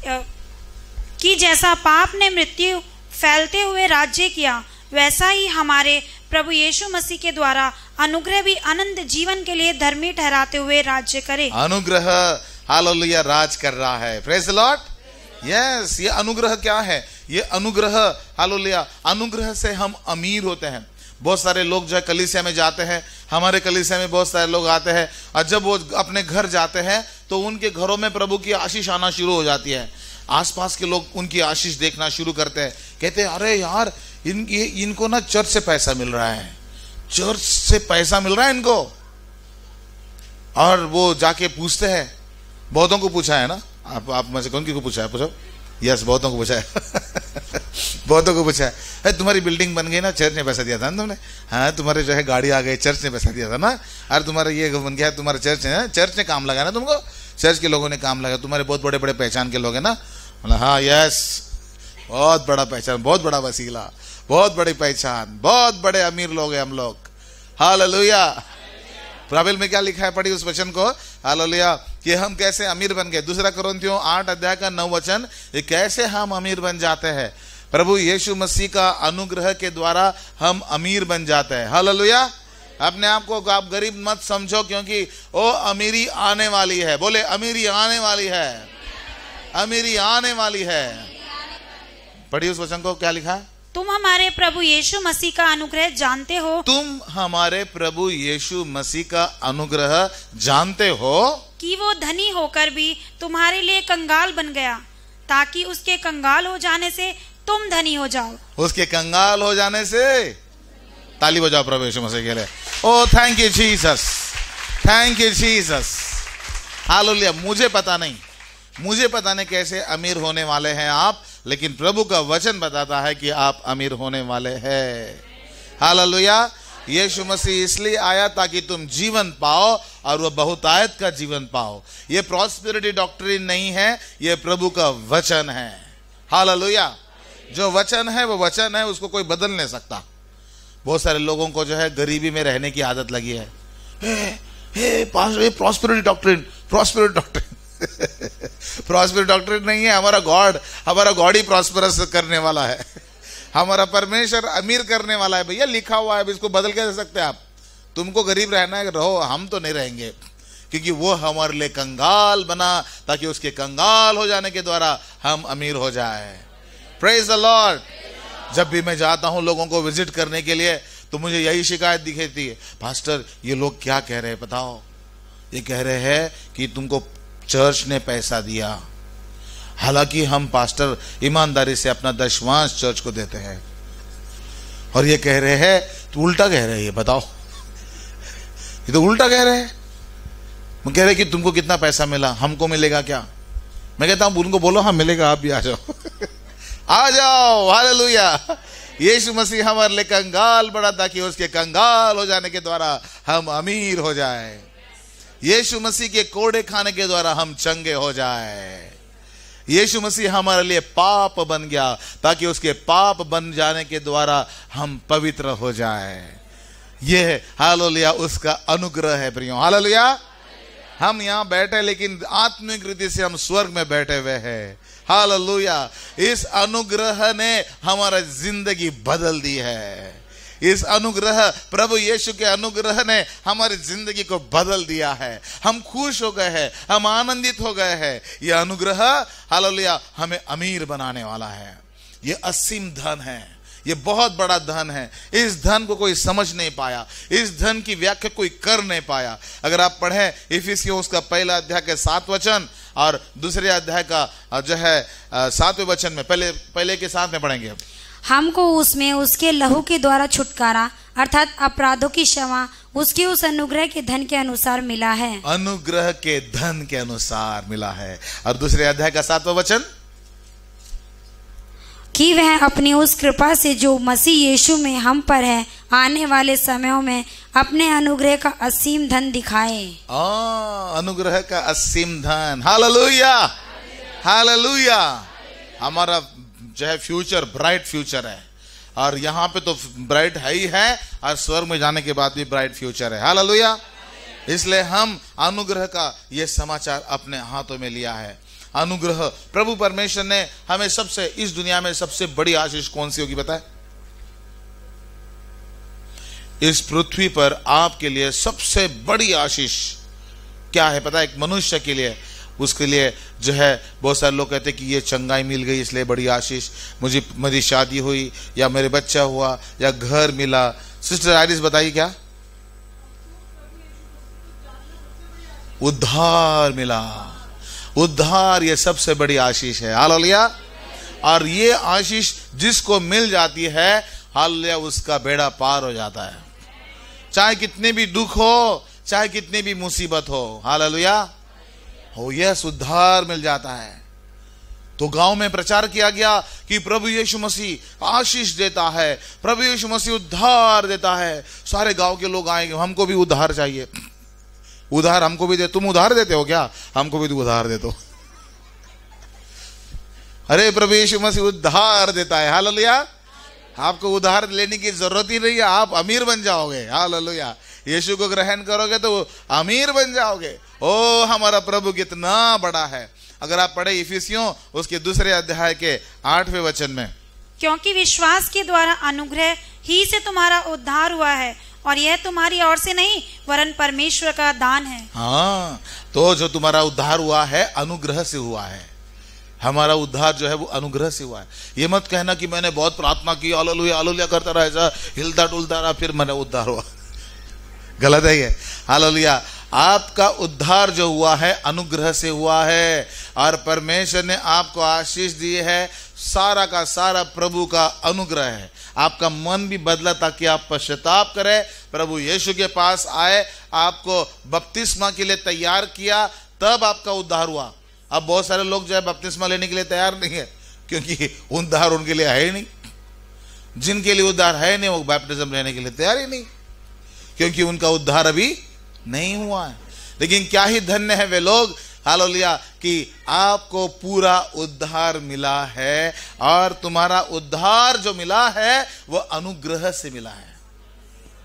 Speaker 2: की जैसा पाप ने मृत्यु फैलते हुए राज्य किया वैसा ही हमारे प्रभु यीशु मसीह के द्वारा अनुग्रह भी अनंत जीवन के लिए धर्मी ठहराते हुए राज्य करे अनुग्रह
Speaker 1: हालेलुया राज कर रहा है प्रेज लॉर्ड यस ये अनुग्रह क्या है ये अनुग्रह हालेलुया अनुग्रह से हम अमीर होते हैं बहुत सारे लोग जो है कलिसिया में जाते हैं हमारे कलिसिया में बहुत सारे लोग आते हैं और जब वो अपने घर जाते हैं तो उनके घरों में प्रभु की आशीष आना शुरू हो जाती है आसपास के लोग उनकी आशीष देखना शुरू करते हैं कहते हैं अरे यार इन ये इनको ना चर्च से पैसा मिल रहा है चर्च से पैसा मिल रहा है इनको और वो जाके पूछते हैं बहुतों को पूछा है ना आप आप मुझसे कौन को पूछा है पूछो यस बहुतों को पूछा है बहुतों को पूछा है अरे तुम्हारी बिल्डिंग बन गई ना चर्च ने पैसा दिया था ना तुमने हाँ तुम्हारे जो है गाड़ी आ गई चर्च ने पैसा दिया था ना अरे तुम्हारा ये बन गया तुम्हारा चर्च है चर्च ने काम लगा ना तुमको चर्च के लोगों ने काम लगा तुम्हारे बहुत बड़े बड़े पहचान के लोग हैं ना बोला हाँ यस बहुत बड़ा पहचान बहुत बड़ा वसीला बहुत बड़ी पहचान बहुत बड़े अमीर लोग हैं हम लोग हाल लुया में क्या लिखा है पढ़ी उस वचन को हाल कि हम कैसे अमीर बन गए दूसरा क्यों आठ अध्याय का नव वचन ये कैसे हम अमीर बन जाते हैं प्रभु यीशु मसीह का अनुग्रह के द्वारा हम अमीर बन जाते हैं हालेलुया अपने आप को आप गरीब मत समझो क्योंकि ओ अमीरी आने वाली है बोले अमीरी आने वाली है अमीरी आने वाली है पढ़िए उस वचन को क्या लिखा है
Speaker 2: तुम हमारे प्रभु यीशु मसीह का अनुग्रह जानते हो तुम
Speaker 1: हमारे प्रभु यीशु मसीह का अनुग्रह जानते हो
Speaker 2: कि वो धनी होकर भी तुम्हारे लिए कंगाल बन गया ताकि उसके कंगाल हो जाने से तुम धनी हो जाओ
Speaker 1: उसके कंगाल हो जाने से ताली बजाओ प्रवेश मसे के लिए oh thank you Jesus thank you Jesus लिया मुझे पता नहीं मुझे पता नहीं कैसे अमीर होने वाले हैं आप लेकिन प्रभु का वचन बताता है कि आप अमीर होने वाले हैं हालेलुया यीशु मसीह इसलिए आया ताकि तुम जीवन पाओ और वह बहुतायत का जीवन पाओ ये प्रॉस्पेरिटी डॉक्टरी नहीं है यह प्रभु का वचन है हाल जो वचन है वो वचन है उसको कोई बदल नहीं सकता बहुत सारे लोगों को जो है गरीबी में रहने की आदत लगी है prosperity doctrine prosperity doctrine prosperity doctrine नहीं है हमारा गॉड हमारा गॉड ही प्रॉस्परस करने वाला है हमारा परमेश्वर अमीर करने वाला है भैया लिखा हुआ है इसको बदल के दे सकते आप तुमको गरीब रहना है रहो हम तो नहीं रहेंगे क्योंकि वो हमारे लिए कंगाल बना ताकि उसके कंगाल हो जाने के द्वारा हम अमीर हो जाए प्रेज द लॉर्ड जब भी मैं जाता हूं लोगों को विजिट करने के लिए तो मुझे यही शिकायत दिखेती है पास्टर ये लोग क्या कह रहे हैं बताओ ये कह रहे हैं कि तुमको चर्च ने पैसा दिया हालांकि हम पास्टर ईमानदारी से अपना दशवांश चर्च को देते हैं और ये कह रहे हैं तो उल्टा कह रहे हैं ये बताओ ये तो उल्टा कह रहे हैं कह रहे कि तुमको कितना पैसा मिला हमको मिलेगा क्या मैं कहता हूं उनको बोलो हाँ मिलेगा आप भी आ जाओ आ जाओ लुया यीशु मसीह हमारे लिए कंगाल बड़ा ताकि उसके कंगाल हो जाने के द्वारा हम अमीर हो जाए यीशु मसीह के कोड़े खाने के द्वारा हम चंगे हो जाए यीशु मसीह हमारे लिए पाप बन गया ताकि उसके पाप बन जाने के द्वारा हम पवित्र हो जाए यह है लिया उसका अनुग्रह है प्रियो लिया हम यहां बैठे लेकिन आत्मिक रीति से हम स्वर्ग में बैठे हुए हैं हाल इस अनुग्रह ने हमारा जिंदगी बदल दी है इस अनुग्रह प्रभु यीशु के अनुग्रह ने हमारी जिंदगी को बदल दिया है हम खुश हो गए हैं हम आनंदित हो गए हैं यह अनुग्रह हालेलुया हमें अमीर बनाने वाला है यह असीम धन है ये बहुत बड़ा धन है इस धन को कोई समझ नहीं पाया इस धन की व्याख्या कोई कर नहीं पाया अगर आप पढ़ें इफिसियो उसका पहला अध्याय के सात वचन और दूसरे अध्याय का जो है सातवें वचन में पहले पहले के साथ में पढ़ेंगे
Speaker 3: हमको उसमें उसके लहू के द्वारा छुटकारा अर्थात अपराधों की क्षमा उसके उस अनुग्रह के धन के अनुसार मिला है
Speaker 1: अनुग्रह के धन के अनुसार मिला है और दूसरे अध्याय का सातवा वचन
Speaker 3: कि वह अपनी उस कृपा से जो मसीह यीशु में हम पर है आने वाले समयों में अपने अनुग्रह का असीम धन दिखाए
Speaker 1: अनुग्रह का असीम धन हाल हालेलुया हमारा जो है फ्यूचर ब्राइट फ्यूचर है और यहाँ पे तो ब्राइट है ही है और स्वर्ग में जाने के बाद भी ब्राइट फ्यूचर है हाल इसलिए हम अनुग्रह का यह समाचार अपने हाथों में लिया है अनुग्रह प्रभु परमेश्वर ने हमें सबसे इस दुनिया में सबसे बड़ी आशीष कौन सी होगी बताए इस पृथ्वी पर आपके लिए सबसे बड़ी आशीष क्या है पता है एक मनुष्य के लिए उसके लिए जो है बहुत सारे लोग कहते हैं कि ये चंगाई मिल गई इसलिए बड़ी आशीष मुझे मेरी शादी हुई या मेरे बच्चा हुआ या घर मिला सिस्टर आयरिस बताइए क्या उद्धार मिला उद्धार ये सबसे बड़ी आशीष है हाल लिया और ये आशीष जिसको मिल जाती है हाल लिया उसका बेड़ा पार हो जाता है चाहे कितने भी दुख हो चाहे कितनी भी मुसीबत हो हाल लिया हो यस उद्धार मिल जाता है तो गांव में प्रचार किया गया कि प्रभु यीशु मसीह आशीष देता है प्रभु यीशु मसीह उद्धार देता है सारे गांव के लोग आएंगे हमको भी उद्धार चाहिए उधार हमको भी दे तुम उधार देते हो क्या हमको भी तो उधार दे दो अरे प्रभु यीशु मसीह उद्धार देता है हाल आपको उधार लेने की जरूरत ही नहीं है आप अमीर बन जाओगे हाल यीशु को ग्रहण करोगे तो अमीर बन जाओगे ओ हमारा प्रभु कितना बड़ा है अगर आप पढ़े इफिसियों उसके दूसरे अध्याय के आठवें वचन में
Speaker 2: क्योंकि विश्वास के द्वारा अनुग्रह ही से तुम्हारा उद्धार हुआ है और यह तुम्हारी ओर से नहीं वरन परमेश्वर का दान है
Speaker 1: हाँ तो जो तुम्हारा उद्धार हुआ है अनुग्रह से हुआ है हमारा उद्धार जो है वो अनुग्रह से हुआ है ये मत कहना कि मैंने बहुत प्रार्थना की आलोलिया आलोलिया करता रहा ऐसा हिलता डुलता रहा फिर मैंने उद्धार हुआ गलत है ये हालिया आपका उद्धार जो हुआ है अनुग्रह से हुआ है और परमेश्वर ने आपको आशीष दिए है सारा का सारा प्रभु का अनुग्रह है आपका मन भी बदला ताकि आप पश्चाताप करें प्रभु यीशु के पास आए आपको बपतिस्मा के लिए तैयार किया तब आपका उद्धार हुआ अब बहुत सारे लोग जो है बपतिस्मा लेने के लिए तैयार नहीं है क्योंकि उद्धार उनके लिए है ही नहीं जिनके लिए उद्धार है नहीं वो बैप्टिज्म लेने के लिए तैयार ही नहीं क्योंकि उनका उद्धार अभी नहीं हुआ है लेकिन क्या ही धन्य है वे लोग लिया कि आपको पूरा उद्धार मिला है और तुम्हारा उद्धार जो मिला है वह अनुग्रह से मिला है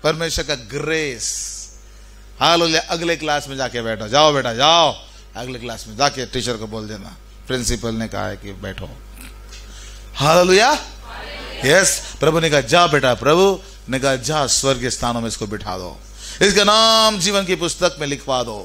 Speaker 1: परमेश्वर का ग्रेस हालो लिया अगले क्लास में जाके बैठो जाओ बेटा जाओ अगले क्लास में जाके टीचर को बोल देना प्रिंसिपल ने कहा है कि बैठो लिया यस प्रभु ने कहा जाओ बेटा प्रभु ने कहा जा स्वर्ग स्थानों में इसको बिठा दो इसका नाम जीवन की पुस्तक में लिखवा दो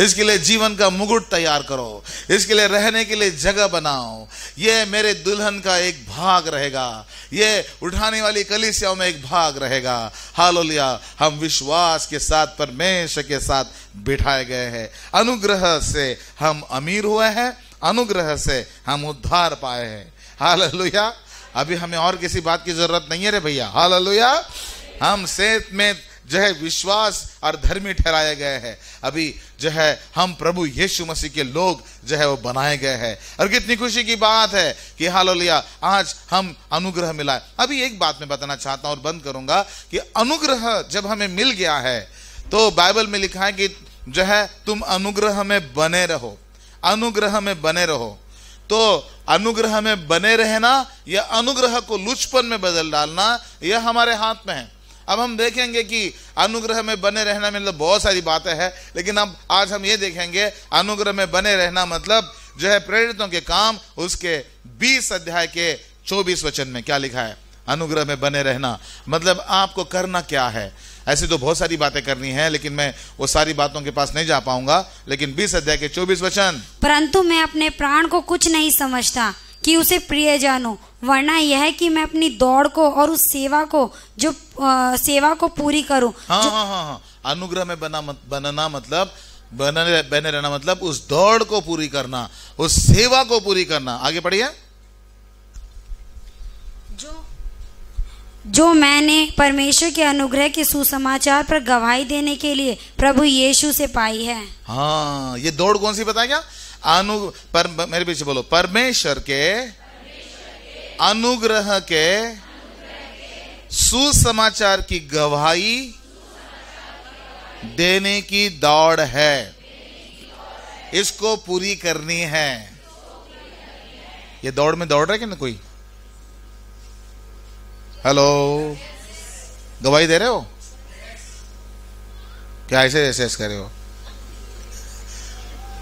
Speaker 1: इसके लिए जीवन का मुकुट तैयार करो इसके लिए रहने के लिए जगह बनाओ ये मेरे दुल्हन का एक भाग रहेगा ये उठाने वाली कलिसियाओं में एक भाग रहेगा हालोलिया हम विश्वास के साथ परमेश्वर के साथ बिठाए गए हैं अनुग्रह से हम अमीर हुए हैं अनुग्रह से हम उद्धार पाए हैं लोहिया अभी हमें और किसी बात की जरूरत नहीं है रे भैया हाल हम सेहत में जो है विश्वास और धर्मी ठहराए गए हैं अभी जो है हम प्रभु यीशु मसीह के लोग जो है वो बनाए गए हैं और कितनी खुशी की बात है कि हालोलिया आज हम अनुग्रह मिला है अभी एक बात मैं बताना चाहता हूं और बंद करूंगा कि अनुग्रह जब हमें मिल गया है तो बाइबल में लिखा है कि जो है तुम अनुग्रह में बने रहो अनुग्रह में बने रहो तो अनुग्रह में बने रहना या अनुग्रह को लुचपन में बदल डालना यह हमारे हाथ में है अब हम देखेंगे कि अनुग्रह में बने रहना मतलब बहुत सारी बातें हैं लेकिन अब आज हम ये देखेंगे अनुग्रह में बने रहना मतलब जो है प्रेरितों के काम उसके 20 अध्याय के 24 वचन में क्या लिखा है अनुग्रह में बने रहना मतलब आपको करना क्या है ऐसी तो बहुत सारी बातें करनी है लेकिन मैं वो सारी बातों के पास नहीं जा पाऊंगा लेकिन बीस अध्याय के चौबीस वचन
Speaker 3: परंतु मैं अपने प्राण को कुछ नहीं समझता कि उसे प्रिय जानो वरना यह है कि मैं अपनी दौड़ को और उस सेवा को जो आ, सेवा को पूरी करूं
Speaker 1: हाँ हाँ हाँ हाँ अनुग्रह में बना मत, बनना मतलब बने बने रहना मतलब उस दौड़ को पूरी करना उस सेवा को पूरी करना आगे पढ़िए
Speaker 3: जो जो मैंने परमेश्वर के अनुग्रह के सुसमाचार पर गवाही देने के लिए प्रभु यीशु से पाई है
Speaker 1: हाँ ये दौड़ कौन सी बताया अनु पर मेरे पीछे बोलो परमेश्वर के अनुग्रह के सुसमाचार की गवाही देने की दौड़ है इसको पूरी करनी है ये दौड़ में दौड़ रहा है ना कोई हेलो गवाही दे रहे हो क्या ऐसे ऐसे कर रहे हो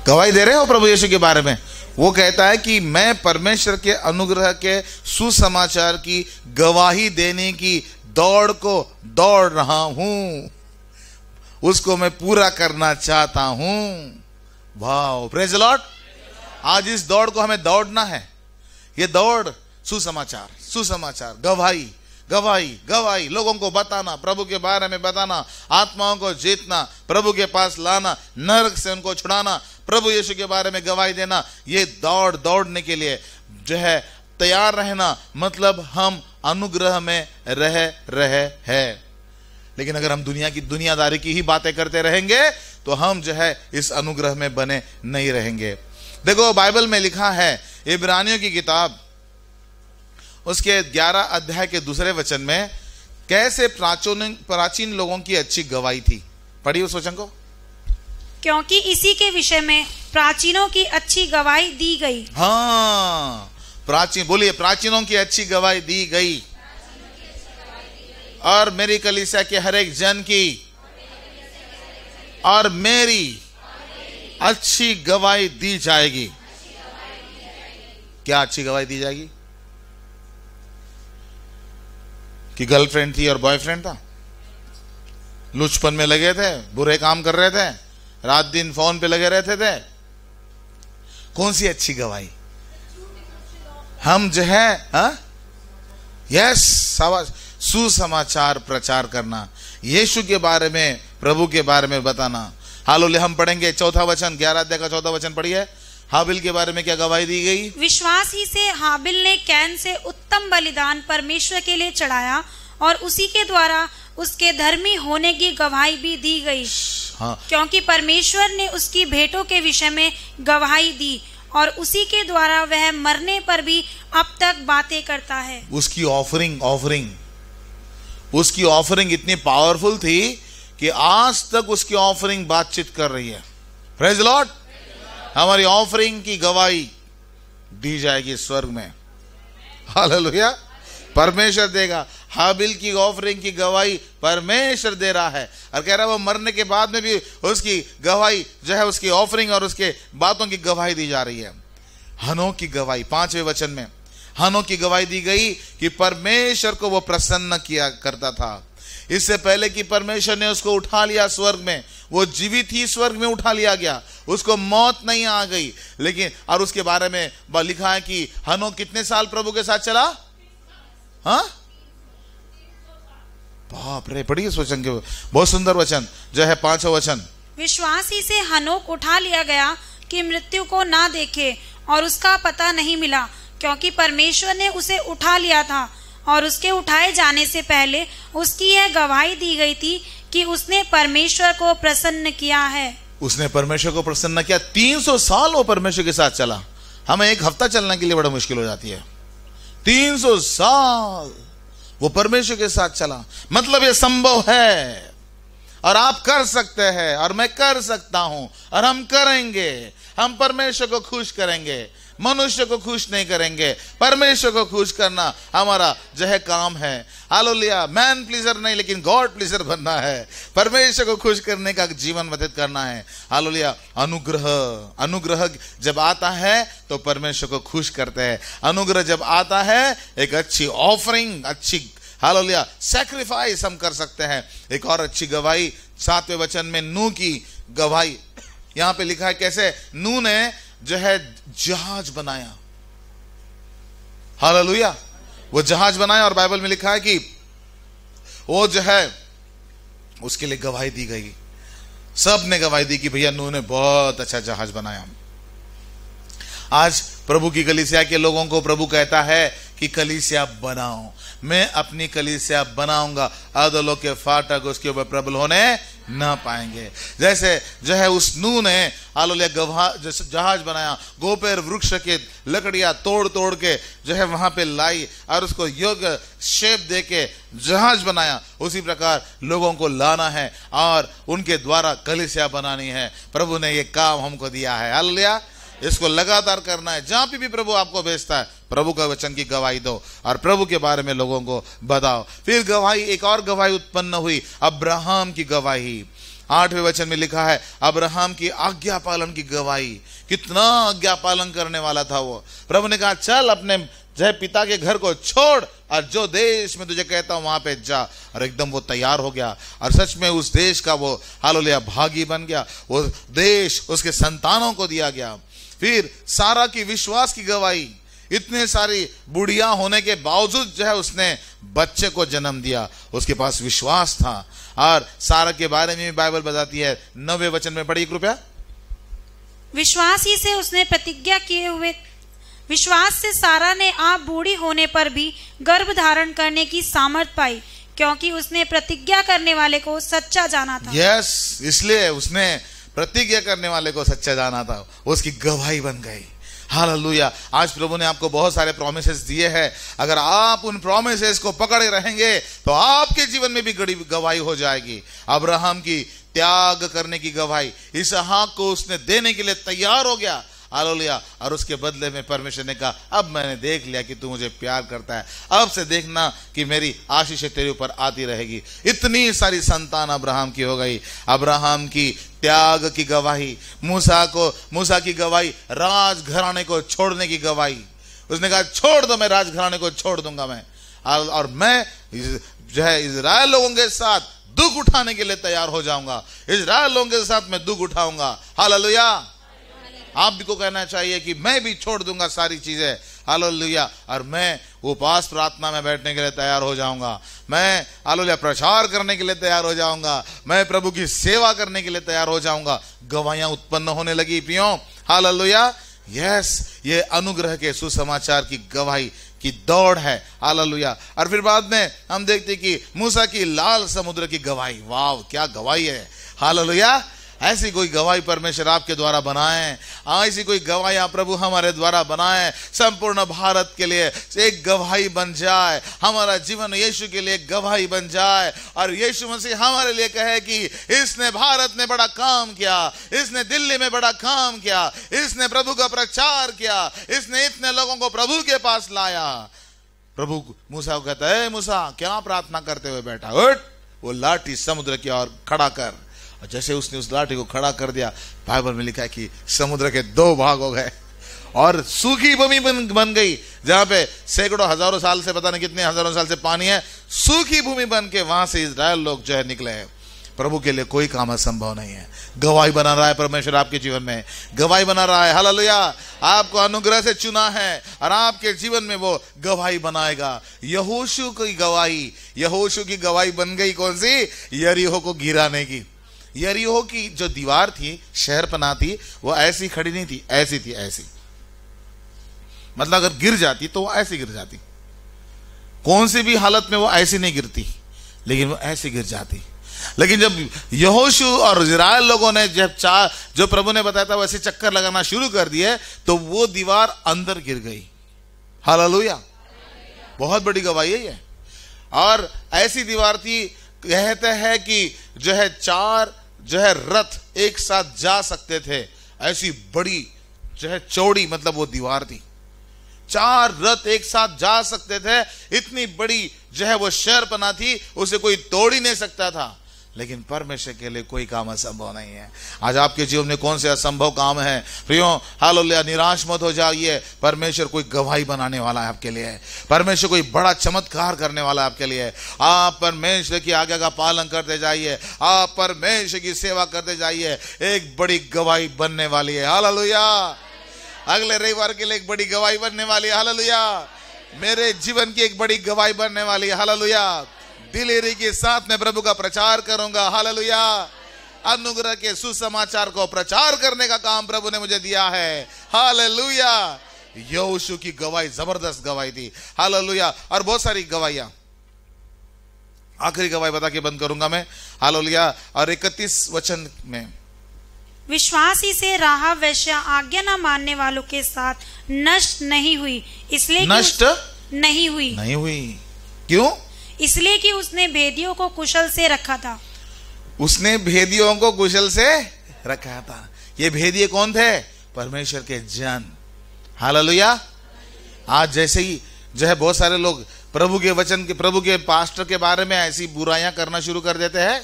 Speaker 1: गवाही दे रहे हो प्रभु यीशु के बारे में वो कहता है कि मैं परमेश्वर के अनुग्रह के सुसमाचार की गवाही देने की दौड़ को दौड़ रहा हूं उसको मैं पूरा करना चाहता हूं भाव प्रेज लॉर्ड आज इस दौड़ को हमें दौड़ना है ये दौड़ सुसमाचार सुसमाचार गवाही गवाही गवाही लोगों को बताना प्रभु के बारे में बताना आत्माओं को जीतना प्रभु के पास लाना नरक से उनको छुड़ाना प्रभु यीशु के बारे में गवाही देना ये दौड़ दौड़ने के लिए जो है तैयार रहना मतलब हम अनुग्रह में रह रहे हैं लेकिन अगर हम दुनिया की दुनियादारी की ही बातें करते रहेंगे तो हम जो है इस अनुग्रह में बने नहीं रहेंगे देखो बाइबल में लिखा है इब्रानियों की किताब उसके ग्यारह अध्याय के दूसरे वचन में कैसे प्राचीन प्राचीन लोगों की अच्छी गवाही थी पढ़ी उस वचन को
Speaker 2: क्योंकि इसी के विषय में प्राचीनों की अच्छी गवाही दी गई
Speaker 1: हाँ प्राचीन बोलिए प्राचीनों की अच्छी गवाही दी गई और मेरी कलिसा के हर एक जन की और मेरी अच्छी गवाही दी जाएगी क्या अच्छी गवाही दी जाएगी कि गर्लफ्रेंड थी और बॉयफ्रेंड था लुचपन में लगे थे बुरे काम कर रहे थे रात दिन फोन पे लगे रहते थे कौन सी अच्छी गवाही हम जो है हाँ? यस सुसमाचार प्रचार करना यीशु के बारे में प्रभु के बारे में बताना हाल हम पढ़ेंगे चौथा वचन ग्यारह अध्याय का चौथा वचन पढ़िए हाबिल के बारे में क्या गवाही दी गई
Speaker 2: विश्वास ही से हाबिल ने कैन से उत्तम बलिदान परमेश्वर के लिए चढ़ाया और उसी के द्वारा उसके धर्मी होने की गवाही भी दी गई हाँ। क्योंकि परमेश्वर ने उसकी भेंटों के विषय में गवाही दी और उसी के द्वारा वह मरने पर भी अब तक बातें करता है
Speaker 1: उसकी ऑफरिंग ऑफरिंग उसकी ऑफरिंग इतनी पावरफुल थी कि आज तक उसकी ऑफरिंग बातचीत कर रही है लॉर्ड हमारी ऑफरिंग की गवाही दी जाएगी स्वर्ग में हाल परमेश्वर देगा हाबिल की ऑफरिंग की गवाही परमेश्वर दे रहा है और कह रहा है वो मरने के बाद में भी उसकी गवाही जो है उसकी ऑफरिंग और उसके बातों की गवाही दी जा रही है हनो की गवाही पांचवें वचन में हनो की गवाही दी गई कि परमेश्वर को वो प्रसन्न किया करता था इससे पहले कि परमेश्वर ने उसको उठा लिया स्वर्ग में वो जीवित ही स्वर्ग में उठा लिया गया उसको मौत नहीं आ गई लेकिन और उसके बारे में लिखा है कि हनो कितने साल प्रभु के साथ चला हाँ बाप रे पढ़िए वचन के बहुत सुंदर वचन जो है पांचों वचन
Speaker 2: विश्वास ही से हनोक उठा लिया गया कि मृत्यु को ना देखे और उसका पता नहीं मिला क्योंकि परमेश्वर ने उसे उठा लिया था और उसके उठाए जाने से पहले उसकी यह गवाही दी गई थी कि उसने परमेश्वर को प्रसन्न किया है
Speaker 1: उसने परमेश्वर को प्रसन्न किया 300 साल वो परमेश्वर के साथ चला हमें एक हफ्ता चलने के लिए बड़ा मुश्किल हो जाती है 300 साल वो परमेश्वर के साथ चला मतलब ये संभव है और आप कर सकते हैं और मैं कर सकता हूं और हम करेंगे हम परमेश्वर को खुश करेंगे मनुष्य को खुश नहीं करेंगे परमेश्वर को खुश करना हमारा जो है काम है हालो लिया मैन प्लीजर नहीं लेकिन गॉड प्लीजर बनना है परमेश्वर को खुश करने का जीवन व्यतीत करना है हालो लिया अनुग्रह अनुग्रह जब आता है तो परमेश्वर को खुश करते हैं अनुग्रह जब आता है एक अच्छी ऑफरिंग अच्छी हालो लिया सेक्रीफाइस हम कर सकते हैं एक और अच्छी गवाही सातवें वचन में नू की गवाही यहां पे लिखा है कैसे नू ने जो है जहाज बनाया हाल वो जहाज बनाया और बाइबल में लिखा है कि वो जो है उसके लिए गवाही दी गई सब ने गवाही दी कि भैया नू ने बहुत अच्छा जहाज बनाया आज प्रभु की कलिसिया के लोगों को प्रभु कहता है कि कलिसिया बनाओ मैं अपनी कलिसिया बनाऊंगा अदलों के फाटक उसके ऊपर प्रबल होने ना पाएंगे जैसे जो है उस नू ने आलोलिया गवा जहाज बनाया गोपेर वृक्ष के लकड़ियां तोड़ तोड़ के जो है वहां पे लाई और उसको योग्य शेप दे के जहाज बनाया उसी प्रकार लोगों को लाना है और उनके द्वारा कलिसिया बनानी है प्रभु ने ये काम हमको दिया है आलोलिया इसको लगातार करना है जहां पर भी प्रभु आपको भेजता है प्रभु का वचन की गवाही दो और प्रभु के बारे में लोगों को बताओ फिर गवाही एक और गवाही उत्पन्न हुई अब्राहम की गवाही आठवें वचन में लिखा है अब्राहम की आज्ञा पालन की गवाही कितना आज्ञा पालन करने वाला था वो प्रभु ने कहा चल अपने जय पिता के घर को छोड़ और जो देश में तुझे कहता हूं वहां पे जा और एकदम वो तैयार हो गया और सच में उस देश का वो हालोलिया भागी बन गया वो देश उसके संतानों को दिया गया फिर सारा की विश्वास की गवाही इतने सारी बुढ़िया होने के बावजूद जो है उसने बच्चे को जन्म दिया उसके पास विश्वास था और सारा के बारे में बाइबल बताती है नवे वचन में पढ़िए कृपया
Speaker 2: विश्वास ही से उसने प्रतिज्ञा किए हुए विश्वास से सारा ने आप बूढ़ी होने पर भी गर्भ धारण करने की सामर्थ पाई क्योंकि उसने प्रतिज्ञा करने वाले को सच्चा जाना था यस
Speaker 1: yes, इसलिए उसने प्रतिज्ञा करने वाले को सच्चा जाना था उसकी गवाही बन गई हालेलुया आज प्रभु ने आपको बहुत सारे प्रोमिसेस दिए हैं अगर आप उन प्रोमिसेस को पकड़े रहेंगे तो आपके जीवन में भी गड़ी गवाही हो जाएगी अब्राहम की त्याग करने की गवाही इस हाक को उसने देने के लिए तैयार हो गया आलो लिया और उसके बदले में परमेश्वर ने कहा अब मैंने देख लिया कि तू मुझे प्यार करता है अब से देखना कि मेरी आशीष तेरे ऊपर आती रहेगी इतनी सारी संतान अब्राहम की हो गई अब्राहम की त्याग की गवाही मूसा को मूसा की गवाही राजघराने को छोड़ने की गवाही उसने कहा छोड़ दो मैं राजघराने को छोड़ दूंगा मैं और, मैं जो है इसराइल लोगों के साथ दुख उठाने के लिए तैयार हो जाऊंगा इसराइल लोगों के साथ मैं दुख उठाऊंगा हाल आपको कहना चाहिए कि मैं भी छोड़ दूंगा सारी चीज़ें हालेलुया और मैं उपास प्रार्थना में बैठने के लिए तैयार हो जाऊंगा मैं हालेलुया प्रचार करने के लिए तैयार हो जाऊंगा मैं प्रभु की सेवा करने के लिए तैयार हो जाऊंगा गवाहियां उत्पन्न होने लगी पियो हालेलुया यस ये अनुग्रह के सुसमाचार की गवाही की दौड़ है हालेलुया और फिर बाद में हम देखते कि मूसा की लाल समुद्र की गवाही वाव क्या गवाही है हालेलुया ऐसी कोई गवाही परमेश्वर आपके द्वारा बनाए ऐसी कोई गवाही आप प्रभु हमारे द्वारा बनाए संपूर्ण भारत के लिए एक गवाही बन जाए हमारा जीवन यीशु के लिए गवाही बन जाए और यीशु मसीह हमारे लिए कहे कि इसने भारत में बड़ा काम किया इसने दिल्ली में बड़ा काम किया इसने प्रभु का प्रचार किया इसने इतने लोगों को प्रभु के पास लाया प्रभु मूसा को कहता है मूसा क्या प्रार्थना करते हुए बैठा उठ वो लाठी समुद्र की ओर खड़ा कर और जैसे उसने उस लाठी को खड़ा कर दिया बाइबल में लिखा है कि समुद्र के दो भाग हो गए और सूखी भूमि बन, बन गई जहां पे सैकड़ों हजारों साल से पता नहीं कितने हजारों साल से पानी है सूखी भूमि बन के वहां से इसराइल लोग जो है निकले हैं प्रभु के लिए कोई काम असंभव नहीं है गवाही बना रहा है परमेश्वर आपके जीवन में गवाही बना रहा है हालेलुया आपको अनुग्रह से चुना है और आपके जीवन में वो गवाही बनाएगा यहोशु की गवाही यहोशु की गवाही बन गई कौन सी यरीहो को गिराने की यरीहो की जो दीवार थी शहर पना थी वो ऐसी खड़ी नहीं थी ऐसी थी ऐसी मतलब अगर गिर जाती तो वो ऐसी गिर जाती कौन सी भी हालत में वो ऐसी नहीं गिरती लेकिन वो ऐसी गिर जाती लेकिन जब यहोशु और इजराइल लोगों ने जब चार जो प्रभु ने बताया था वैसे चक्कर लगाना शुरू कर दिए तो वो दीवार अंदर गिर गई हालेलुया बहुत बड़ी गवाही है ये और ऐसी दीवार थी कहते हैं कि जो है चार जो है रथ एक साथ जा सकते थे ऐसी बड़ी जो है चौड़ी मतलब वो दीवार थी चार रथ एक साथ जा सकते थे इतनी बड़ी जो है वो शहर पना थी उसे कोई तोड़ ही नहीं सकता था लेकिन परमेश्वर के लिए कोई काम असंभव नहीं है आज आपके जीवन में कौन से असंभव काम है प्रियो हाल निराश मत हो जाइए परमेश्वर कोई गवाही बनाने वाला है आपके लिए परमेश्वर कोई बड़ा चमत्कार करने वाला है आपके लिए आप परमेश्वर की आज्ञा का पालन करते जाइए आप परमेश्वर की सेवा करते जाइए एक बड़ी गवाही बनने वाली है हाल अगले रविवार के लिए एक बड़ी गवाही बनने वाली है हाल मेरे जीवन की एक बड़ी गवाही बनने वाली है हाल दिलेरी के साथ मैं प्रभु का प्रचार करूंगा हालेलुया अनुग्रह के सुसमाचार को प्रचार करने का काम प्रभु ने मुझे दिया है हालेलुया यौशु की गवाही जबरदस्त गवाही थी हालेलुया और बहुत सारी गवाहियां आखिरी गवाही बता के बंद करूंगा मैं हालेलुया और इकतीस वचन में
Speaker 2: विश्वासी से राह वैश्य आज्ञा न मानने वालों के साथ नष्ट नहीं हुई इसलिए नष्ट नहीं हुई
Speaker 1: नहीं हुई क्यों
Speaker 2: इसलिए कि उसने भेदियों को कुशल से रखा था
Speaker 1: उसने भेदियों को कुशल से रखा था ये भेदिये कौन थे परमेश्वर के जन हालेलुया आज जैसे ही जो है बहुत सारे लोग प्रभु के वचन के प्रभु के पास्टर के बारे में ऐसी बुराइयां करना शुरू कर देते हैं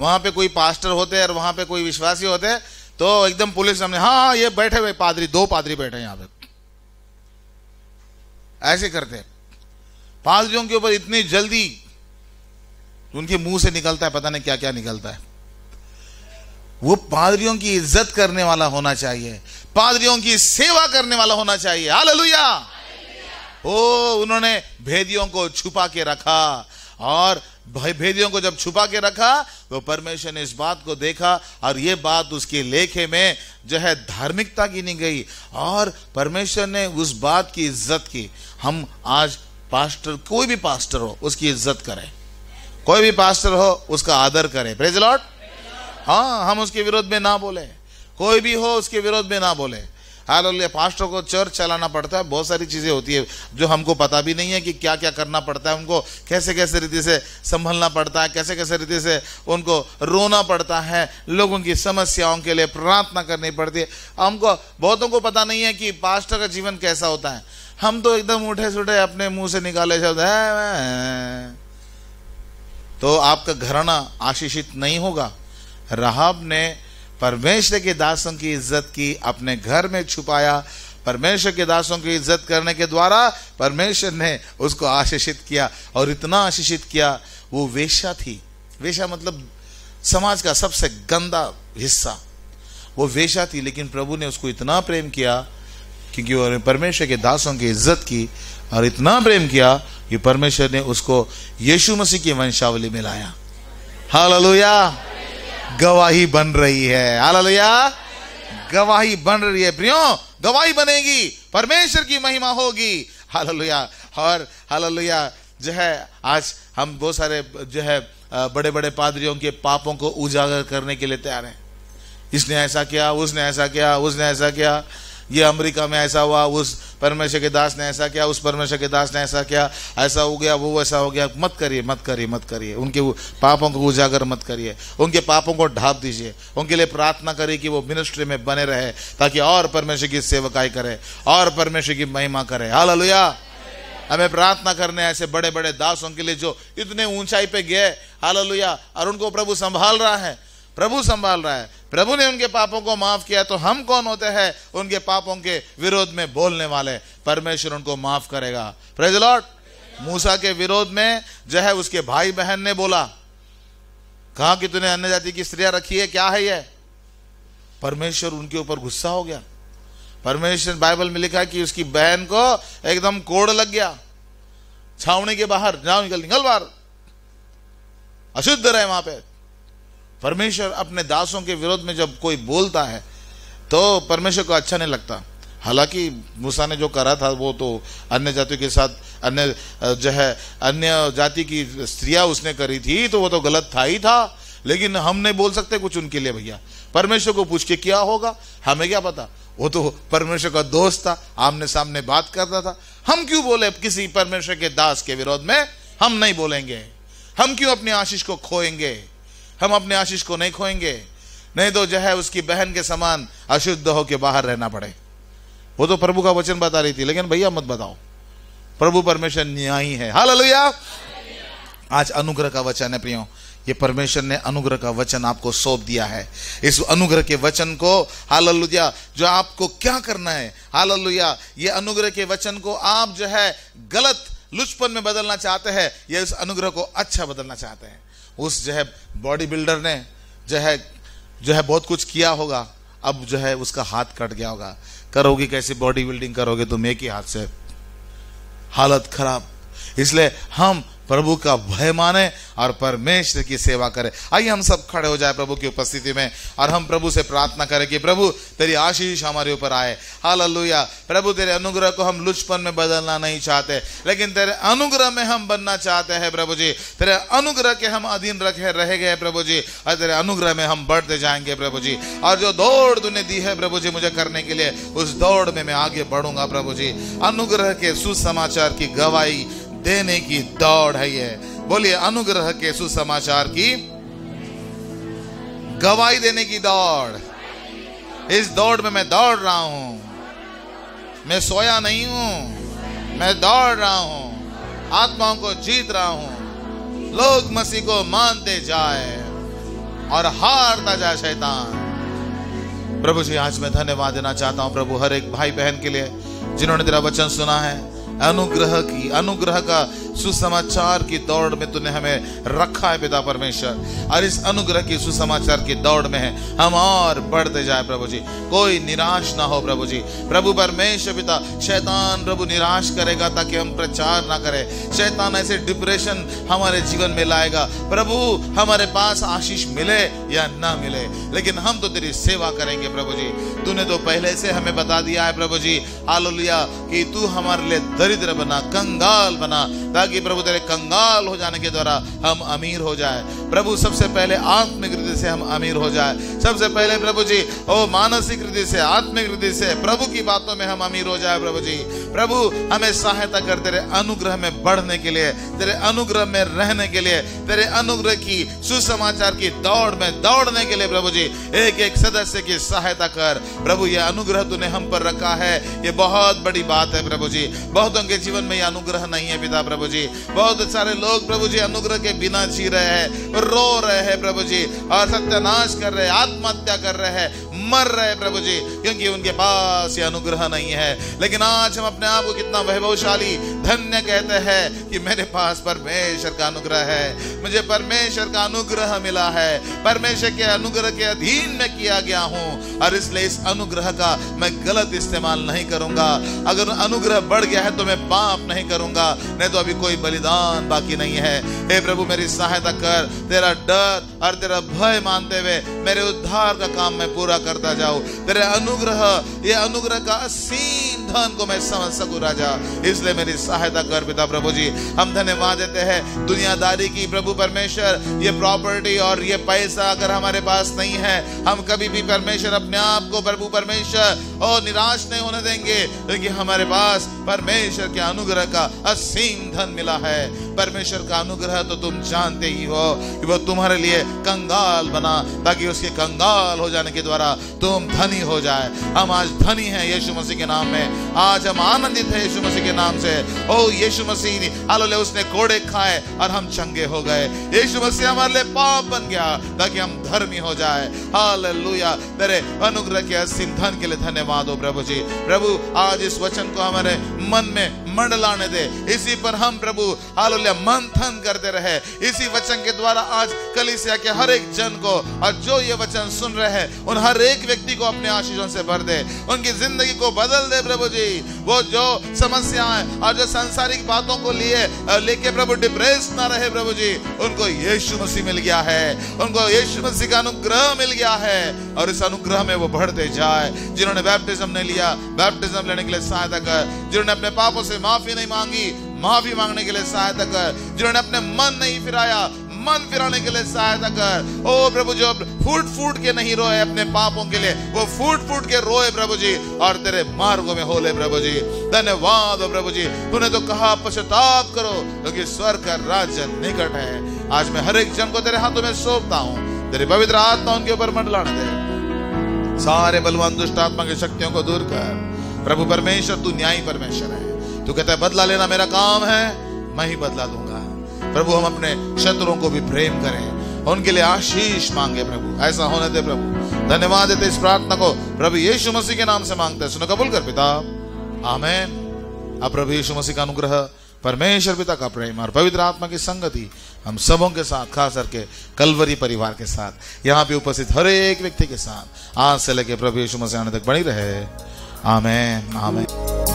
Speaker 1: वहां पे कोई पास्टर होते हैं और वहां पे कोई विश्वासी होते हैं तो एकदम पुलिस सामने हाँ हाँ ये बैठे हुए पादरी दो पादरी बैठे यहां पे ऐसे करते हैं पादरियों के ऊपर इतनी जल्दी उनके मुंह से निकलता है पता नहीं क्या क्या निकलता है वो पादरियों की इज्जत करने वाला होना चाहिए पादरियों की सेवा करने वाला होना चाहिए हाल ओ उन्होंने भेदियों को छुपा के रखा और भेदियों को जब छुपा के रखा तो परमेश्वर ने इस बात को देखा और ये बात उसके लेखे में जो है धार्मिकता की नहीं गई और परमेश्वर ने उस बात की इज्जत की हम आज पास्टर कोई भी पास्टर हो उसकी इज्जत करें कोई भी पास्टर हो उसका आदर करें प्रेज लॉर्ड हाँ हम उसके विरोध में ना बोले कोई भी हो उसके विरोध में ना बोले हाल पास्टर को चर्च चलाना पड़ता है बहुत सारी चीज़ें होती है जो हमको पता भी नहीं है कि क्या क्या करना पड़ता है उनको कैसे कैसे रीति से संभलना पड़ता है कैसे कैसे रीति से उनको रोना पड़ता है लोगों की समस्याओं के लिए प्रार्थना करनी पड़ती है हमको बहुतों को पता नहीं है कि पास्टर का जीवन कैसा होता है हम तो एकदम उठे सुठे अपने मुंह से निकाले शब्द है तो आपका घराना आशीषित नहीं होगा राहब ने परमेश्वर के दासों की इज्जत की अपने घर में छुपाया परमेश्वर के दासों की इज्जत करने के द्वारा परमेश्वर ने उसको आशीषित किया और इतना आशीषित किया वो वेशा थी वेशा मतलब समाज का सबसे गंदा हिस्सा वो वेशा थी लेकिन प्रभु ने उसको इतना प्रेम किया क्योंकि उन्होंने परमेश्वर के दासों की इज्जत की और इतना प्रेम किया कि परमेश्वर ने उसको यीशु मसीह की वंशावली में लाया हालेलुया गवाही बन रही है हालेलुया गवाही बन रही है प्रियो गवाही बनेगी परमेश्वर की महिमा होगी हालेलुया और हालेलुया जो है आज हम बहुत सारे जो है बड़े बड़े पादरियों के पापों को उजागर करने के लिए तैयार हैं इसने ऐसा किया उसने ऐसा किया उसने ऐसा किया ये अमेरिका में ऐसा हुआ उस परमेश्वर के दास ने ऐसा किया उस परमेश्वर के दास ने ऐसा किया ऐसा हो गया वो ऐसा हो गया मत करिए मत करिए मत करिए उनके पापों को उजागर मत करिए उनके पापों को ढाप दीजिए उनके लिए प्रार्थना करिए कि वो मिनिस्ट्री में बने रहे ताकि और परमेश्वर की सेवकाई करे और परमेश्वर की महिमा करे हाल हमें प्रार्थना करने ऐसे बड़े बड़े दासों के लिए जो इतने ऊंचाई पे गए हाल और उनको प्रभु संभाल रहा है प्रभु संभाल रहा है प्रभु ने उनके पापों को माफ किया तो हम कौन होते हैं उनके पापों के विरोध में बोलने वाले परमेश्वर उनको माफ करेगा प्रेज लॉर्ड मूसा के विरोध में जो है उसके भाई बहन ने बोला कहा कि तूने अन्य जाति की स्त्रियां रखी है क्या है यह परमेश्वर उनके ऊपर गुस्सा हो गया परमेश्वर बाइबल में लिखा कि उसकी बहन को एकदम कोड़ लग गया छावनी के बाहर जाओ निकल निकल बाहर अशुद्ध रहे वहां पे परमेश्वर अपने दासों के विरोध में जब कोई बोलता है तो परमेश्वर को अच्छा नहीं लगता हालांकि मूसा ने जो करा था वो तो अन्य जातियों के साथ अन्य जो है अन्य जाति की स्त्रियां उसने करी थी तो वो तो गलत था ही था लेकिन हम नहीं बोल सकते कुछ उनके लिए भैया परमेश्वर को पूछ के क्या होगा हमें क्या पता वो तो परमेश्वर का दोस्त था आमने सामने बात करता था हम क्यों बोले किसी परमेश्वर के दास के विरोध में हम नहीं बोलेंगे हम क्यों अपनी आशीष को खोएंगे हम अपने आशीष को नहीं खोएंगे नहीं तो जो है उसकी बहन के समान अशुद्ध हो के बाहर रहना पड़े वो तो प्रभु का वचन बता रही थी लेकिन भैया मत बताओ प्रभु परमेश्वर न्यायी है हाल आज अनुग्रह का वचन है प्रियो ये परमेश्वर ने अनुग्रह का वचन आपको सौंप दिया है इस अनुग्रह के वचन को हाल जो आपको क्या करना है हाल ये अनुग्रह के वचन को आप जो है गलत लुचपन में बदलना चाहते हैं या इस अनुग्रह को अच्छा बदलना चाहते हैं उस जो है बॉडी बिल्डर ने जो है जो है बहुत कुछ किया होगा अब जो है उसका हाथ कट गया होगा करोगे कैसे बॉडी बिल्डिंग करोगे तुम एक ही हाथ से हालत खराब इसलिए हम प्रभु का भय माने और परमेश्वर की सेवा करें आइए हम सब खड़े हो जाए प्रभु की उपस्थिति में और हम प्रभु से प्रार्थना करें कि प्रभु तेरी आशीष हमारे ऊपर आए हालेलुया प्रभु तेरे अनुग्रह को हम लुचपन में बदलना नहीं चाहते लेकिन तेरे अनुग्रह में हम बनना चाहते हैं प्रभु जी तेरे अनुग्रह के हम अधीन रखे रह गए प्रभु जी और तेरे अनुग्रह में हम बढ़ते जाएंगे प्रभु जी और जो दौड़ तूने दी है प्रभु जी मुझे करने के लिए उस दौड़ में मैं आगे बढ़ूंगा प्रभु जी अनुग्रह के सुसमाचार की गवाही देने की दौड़ है ये बोलिए अनुग्रह के सुसमाचार की गवाही देने की दौड़ इस दौड़ में मैं दौड़ रहा हूं मैं सोया नहीं हूं मैं दौड़ रहा हूं आत्माओं को जीत रहा हूं लोग मसीह को मानते जाए और हारता जाए शैतान प्रभु जी आज मैं धन्यवाद देना चाहता हूं प्रभु हर एक भाई बहन के लिए जिन्होंने तेरा वचन सुना है अनुग्रह की अनुग्रह का सुसमाचार की दौड़ में तूने हमें रखा है पिता परमेश्वर और इस अनुग्रह की सुसमाचार की दौड़ में है हम और बढ़ते जाए प्रभु जी कोई निराश ना हो प्रभु जी प्रभु परमेश्वर पिता शैतान प्रभु निराश करेगा ताकि हम प्रचार ना करें शैतान ऐसे डिप्रेशन हमारे जीवन में लाएगा प्रभु हमारे पास आशीष मिले या ना मिले लेकिन हम तो तेरी सेवा करेंगे प्रभु जी तूने तो पहले से हमें बता दिया है प्रभु जी हाल कि तू हमारे लिए दरिद्र बना कंगाल बना ताकि प्रभु तेरे कंगाल हो जाने के द्वारा हम अमीर हो जाए प्रभु सबसे पहले रीति से हम अमीर हो जाए सबसे पहले प्रभु जी ओ मानसिक रीति से आत्मिक रीति से प्रभु की बातों में हम अमीर हो जाए प्रभु जी प्रभु हमें सहायता कर तेरे अनुग्रह में बढ़ने के लिए तेरे अनुग्रह में रहने के लिए तेरे अनुग्रह की सुसमाचार की दौड़ में दौड़ने के लिए प्रभु जी एक एक सदस्य की सहायता कर प्रभु ये अनुग्रह तूने हम पर रखा है ये बहुत बड़ी बात है प्रभु जी बहुत बहुतों के जीवन में अनुग्रह नहीं है पिता प्रभु जी बहुत सारे लोग प्रभु जी अनुग्रह के बिना जी रहे हैं रो रहे हैं प्रभु जी और सत्यानाश कर रहे हैं आत्महत्या कर रहे हैं मर रहे प्रभु जी क्योंकि उनके पास ये अनुग्रह नहीं है लेकिन आज हम अपने आप को कितना वैभवशाली धन्य कहते हैं कि मेरे पास परमेश्वर का अनुग्रह है मुझे परमेश्वर का अनुग्रह मिला है परमेश्वर के अनुग्रह के अधीन में किया गया हूं और इसलिए इस अनुग्रह का मैं गलत इस्तेमाल नहीं करूंगा अगर अनुग्रह बढ़ गया है तो मैं पाप नहीं करूंगा नहीं तो अभी कोई बलिदान बाकी नहीं है हे प्रभु मेरी सहायता कर तेरा डर और तेरा भय मानते हुए मेरे उद्धार का काम मैं पूरा करता जाओ तेरे अनुग्रह ये अनुग्रह का असीम धन को मैं समझ सकूं राजा इसलिए मेरी सहायता कर पिता प्रभु जी हम धन्यवाद देते हैं दुनियादारी की प्रभु परमेश्वर ये प्रॉपर्टी और ये पैसा अगर हमारे पास नहीं है हम कभी भी परमेश्वर अपने आप को प्रभु परमेश्वर और निराश नहीं होने देंगे क्योंकि हमारे पास परमेश्वर के अनुग्रह का असीम धन मिला है परमेश्वर का अनुग्रह तो तुम जानते ही हो कि वह तुम्हारे लिए कंगाल बना ताकि उसके कंगाल हो जाने के द्वारा तुम धनी हो जाए हम आज धनी हैं यीशु मसीह के नाम में आज हम आनंदित हैं यीशु मसीह के नाम से ओ यीशु मसीह ने उसने कोड़े खाए और हम चंगे हो गए यीशु मसीह हमारे लिए पाप बन गया ताकि हम धर्मी हो जाए हालेलुया तेरे अनुग्रह के असीम धन के लिए धन्यवाद हो प्रभु जी प्रभु आज इस वचन को हमारे मन में मंडल आने दे इसी पर हम प्रभु हालेलुया मंथन करते रहे इसी वचन के द्वारा आज कलिसिया के हर एक जन को और जो ये वचन सुन रहे हैं उन हर एक व्यक्ति को अपने आशीषों से भर दे उनकी जिंदगी को बदल दे प्रभु जी वो जो समस्याएं और जो सांसारिक बातों को लिए लेके प्रभु डिप्रेस ना रहे प्रभु जी उनको यीशु मसीह मिल गया है उनको यीशु मसीह का अनुग्रह मिल गया है और इस अनुग्रह में वो बढ़ते जाए जिन्होंने बैप्टिज्म नहीं लिया बैप्टिज्म लेने के लिए सहायता कर जिन्होंने अपने पापों से माफी नहीं मांगी माफी मांगने के लिए सहायता कर जिन्होंने अपने मन नहीं फिराया मन फिराने के लिए सहायता कर ओ प्रभु जो फूट फूट के नहीं रोए अपने पापों के लिए वो फूट फूट के रोए प्रभु जी और तेरे मार्गों में हो ले प्रभु जी धन्यवाद प्रभु जी तूने तो कहा पश्चाताप करो क्योंकि तो स्वर का राज्य निकट है आज मैं हर एक जन को तेरे हाथों में सौंपता हूँ तेरे पवित्र आत्मा उनके ऊपर मंडलाने दे सारे बलवान दुष्ट आत्मा की शक्तियों को दूर कर प्रभु परमेश्वर तू न्यायी परमेश्वर है तू कहता है बदला लेना मेरा काम है मैं ही बदला दूंगा प्रभु हम अपने शत्रुओं को भी प्रेम करें उनके लिए आशीष मांगे प्रभु ऐसा होने दे प्रभु धन्यवाद देते इस प्रार्थना को प्रभु यीशु मसीह के नाम से मांगते हैं सुनो कबूल कर पिता आमेन अब प्रभु यीशु मसीह का अनुग्रह परमेश्वर पिता का प्रेम और पवित्र आत्मा की संगति हम सबों के साथ खास करके कलवरी परिवार के साथ यहाँ पे उपस्थित हर एक व्यक्ति के साथ आज से लेके प्रभु यीशु मसीह आने तक बनी रहे आमेन आमेन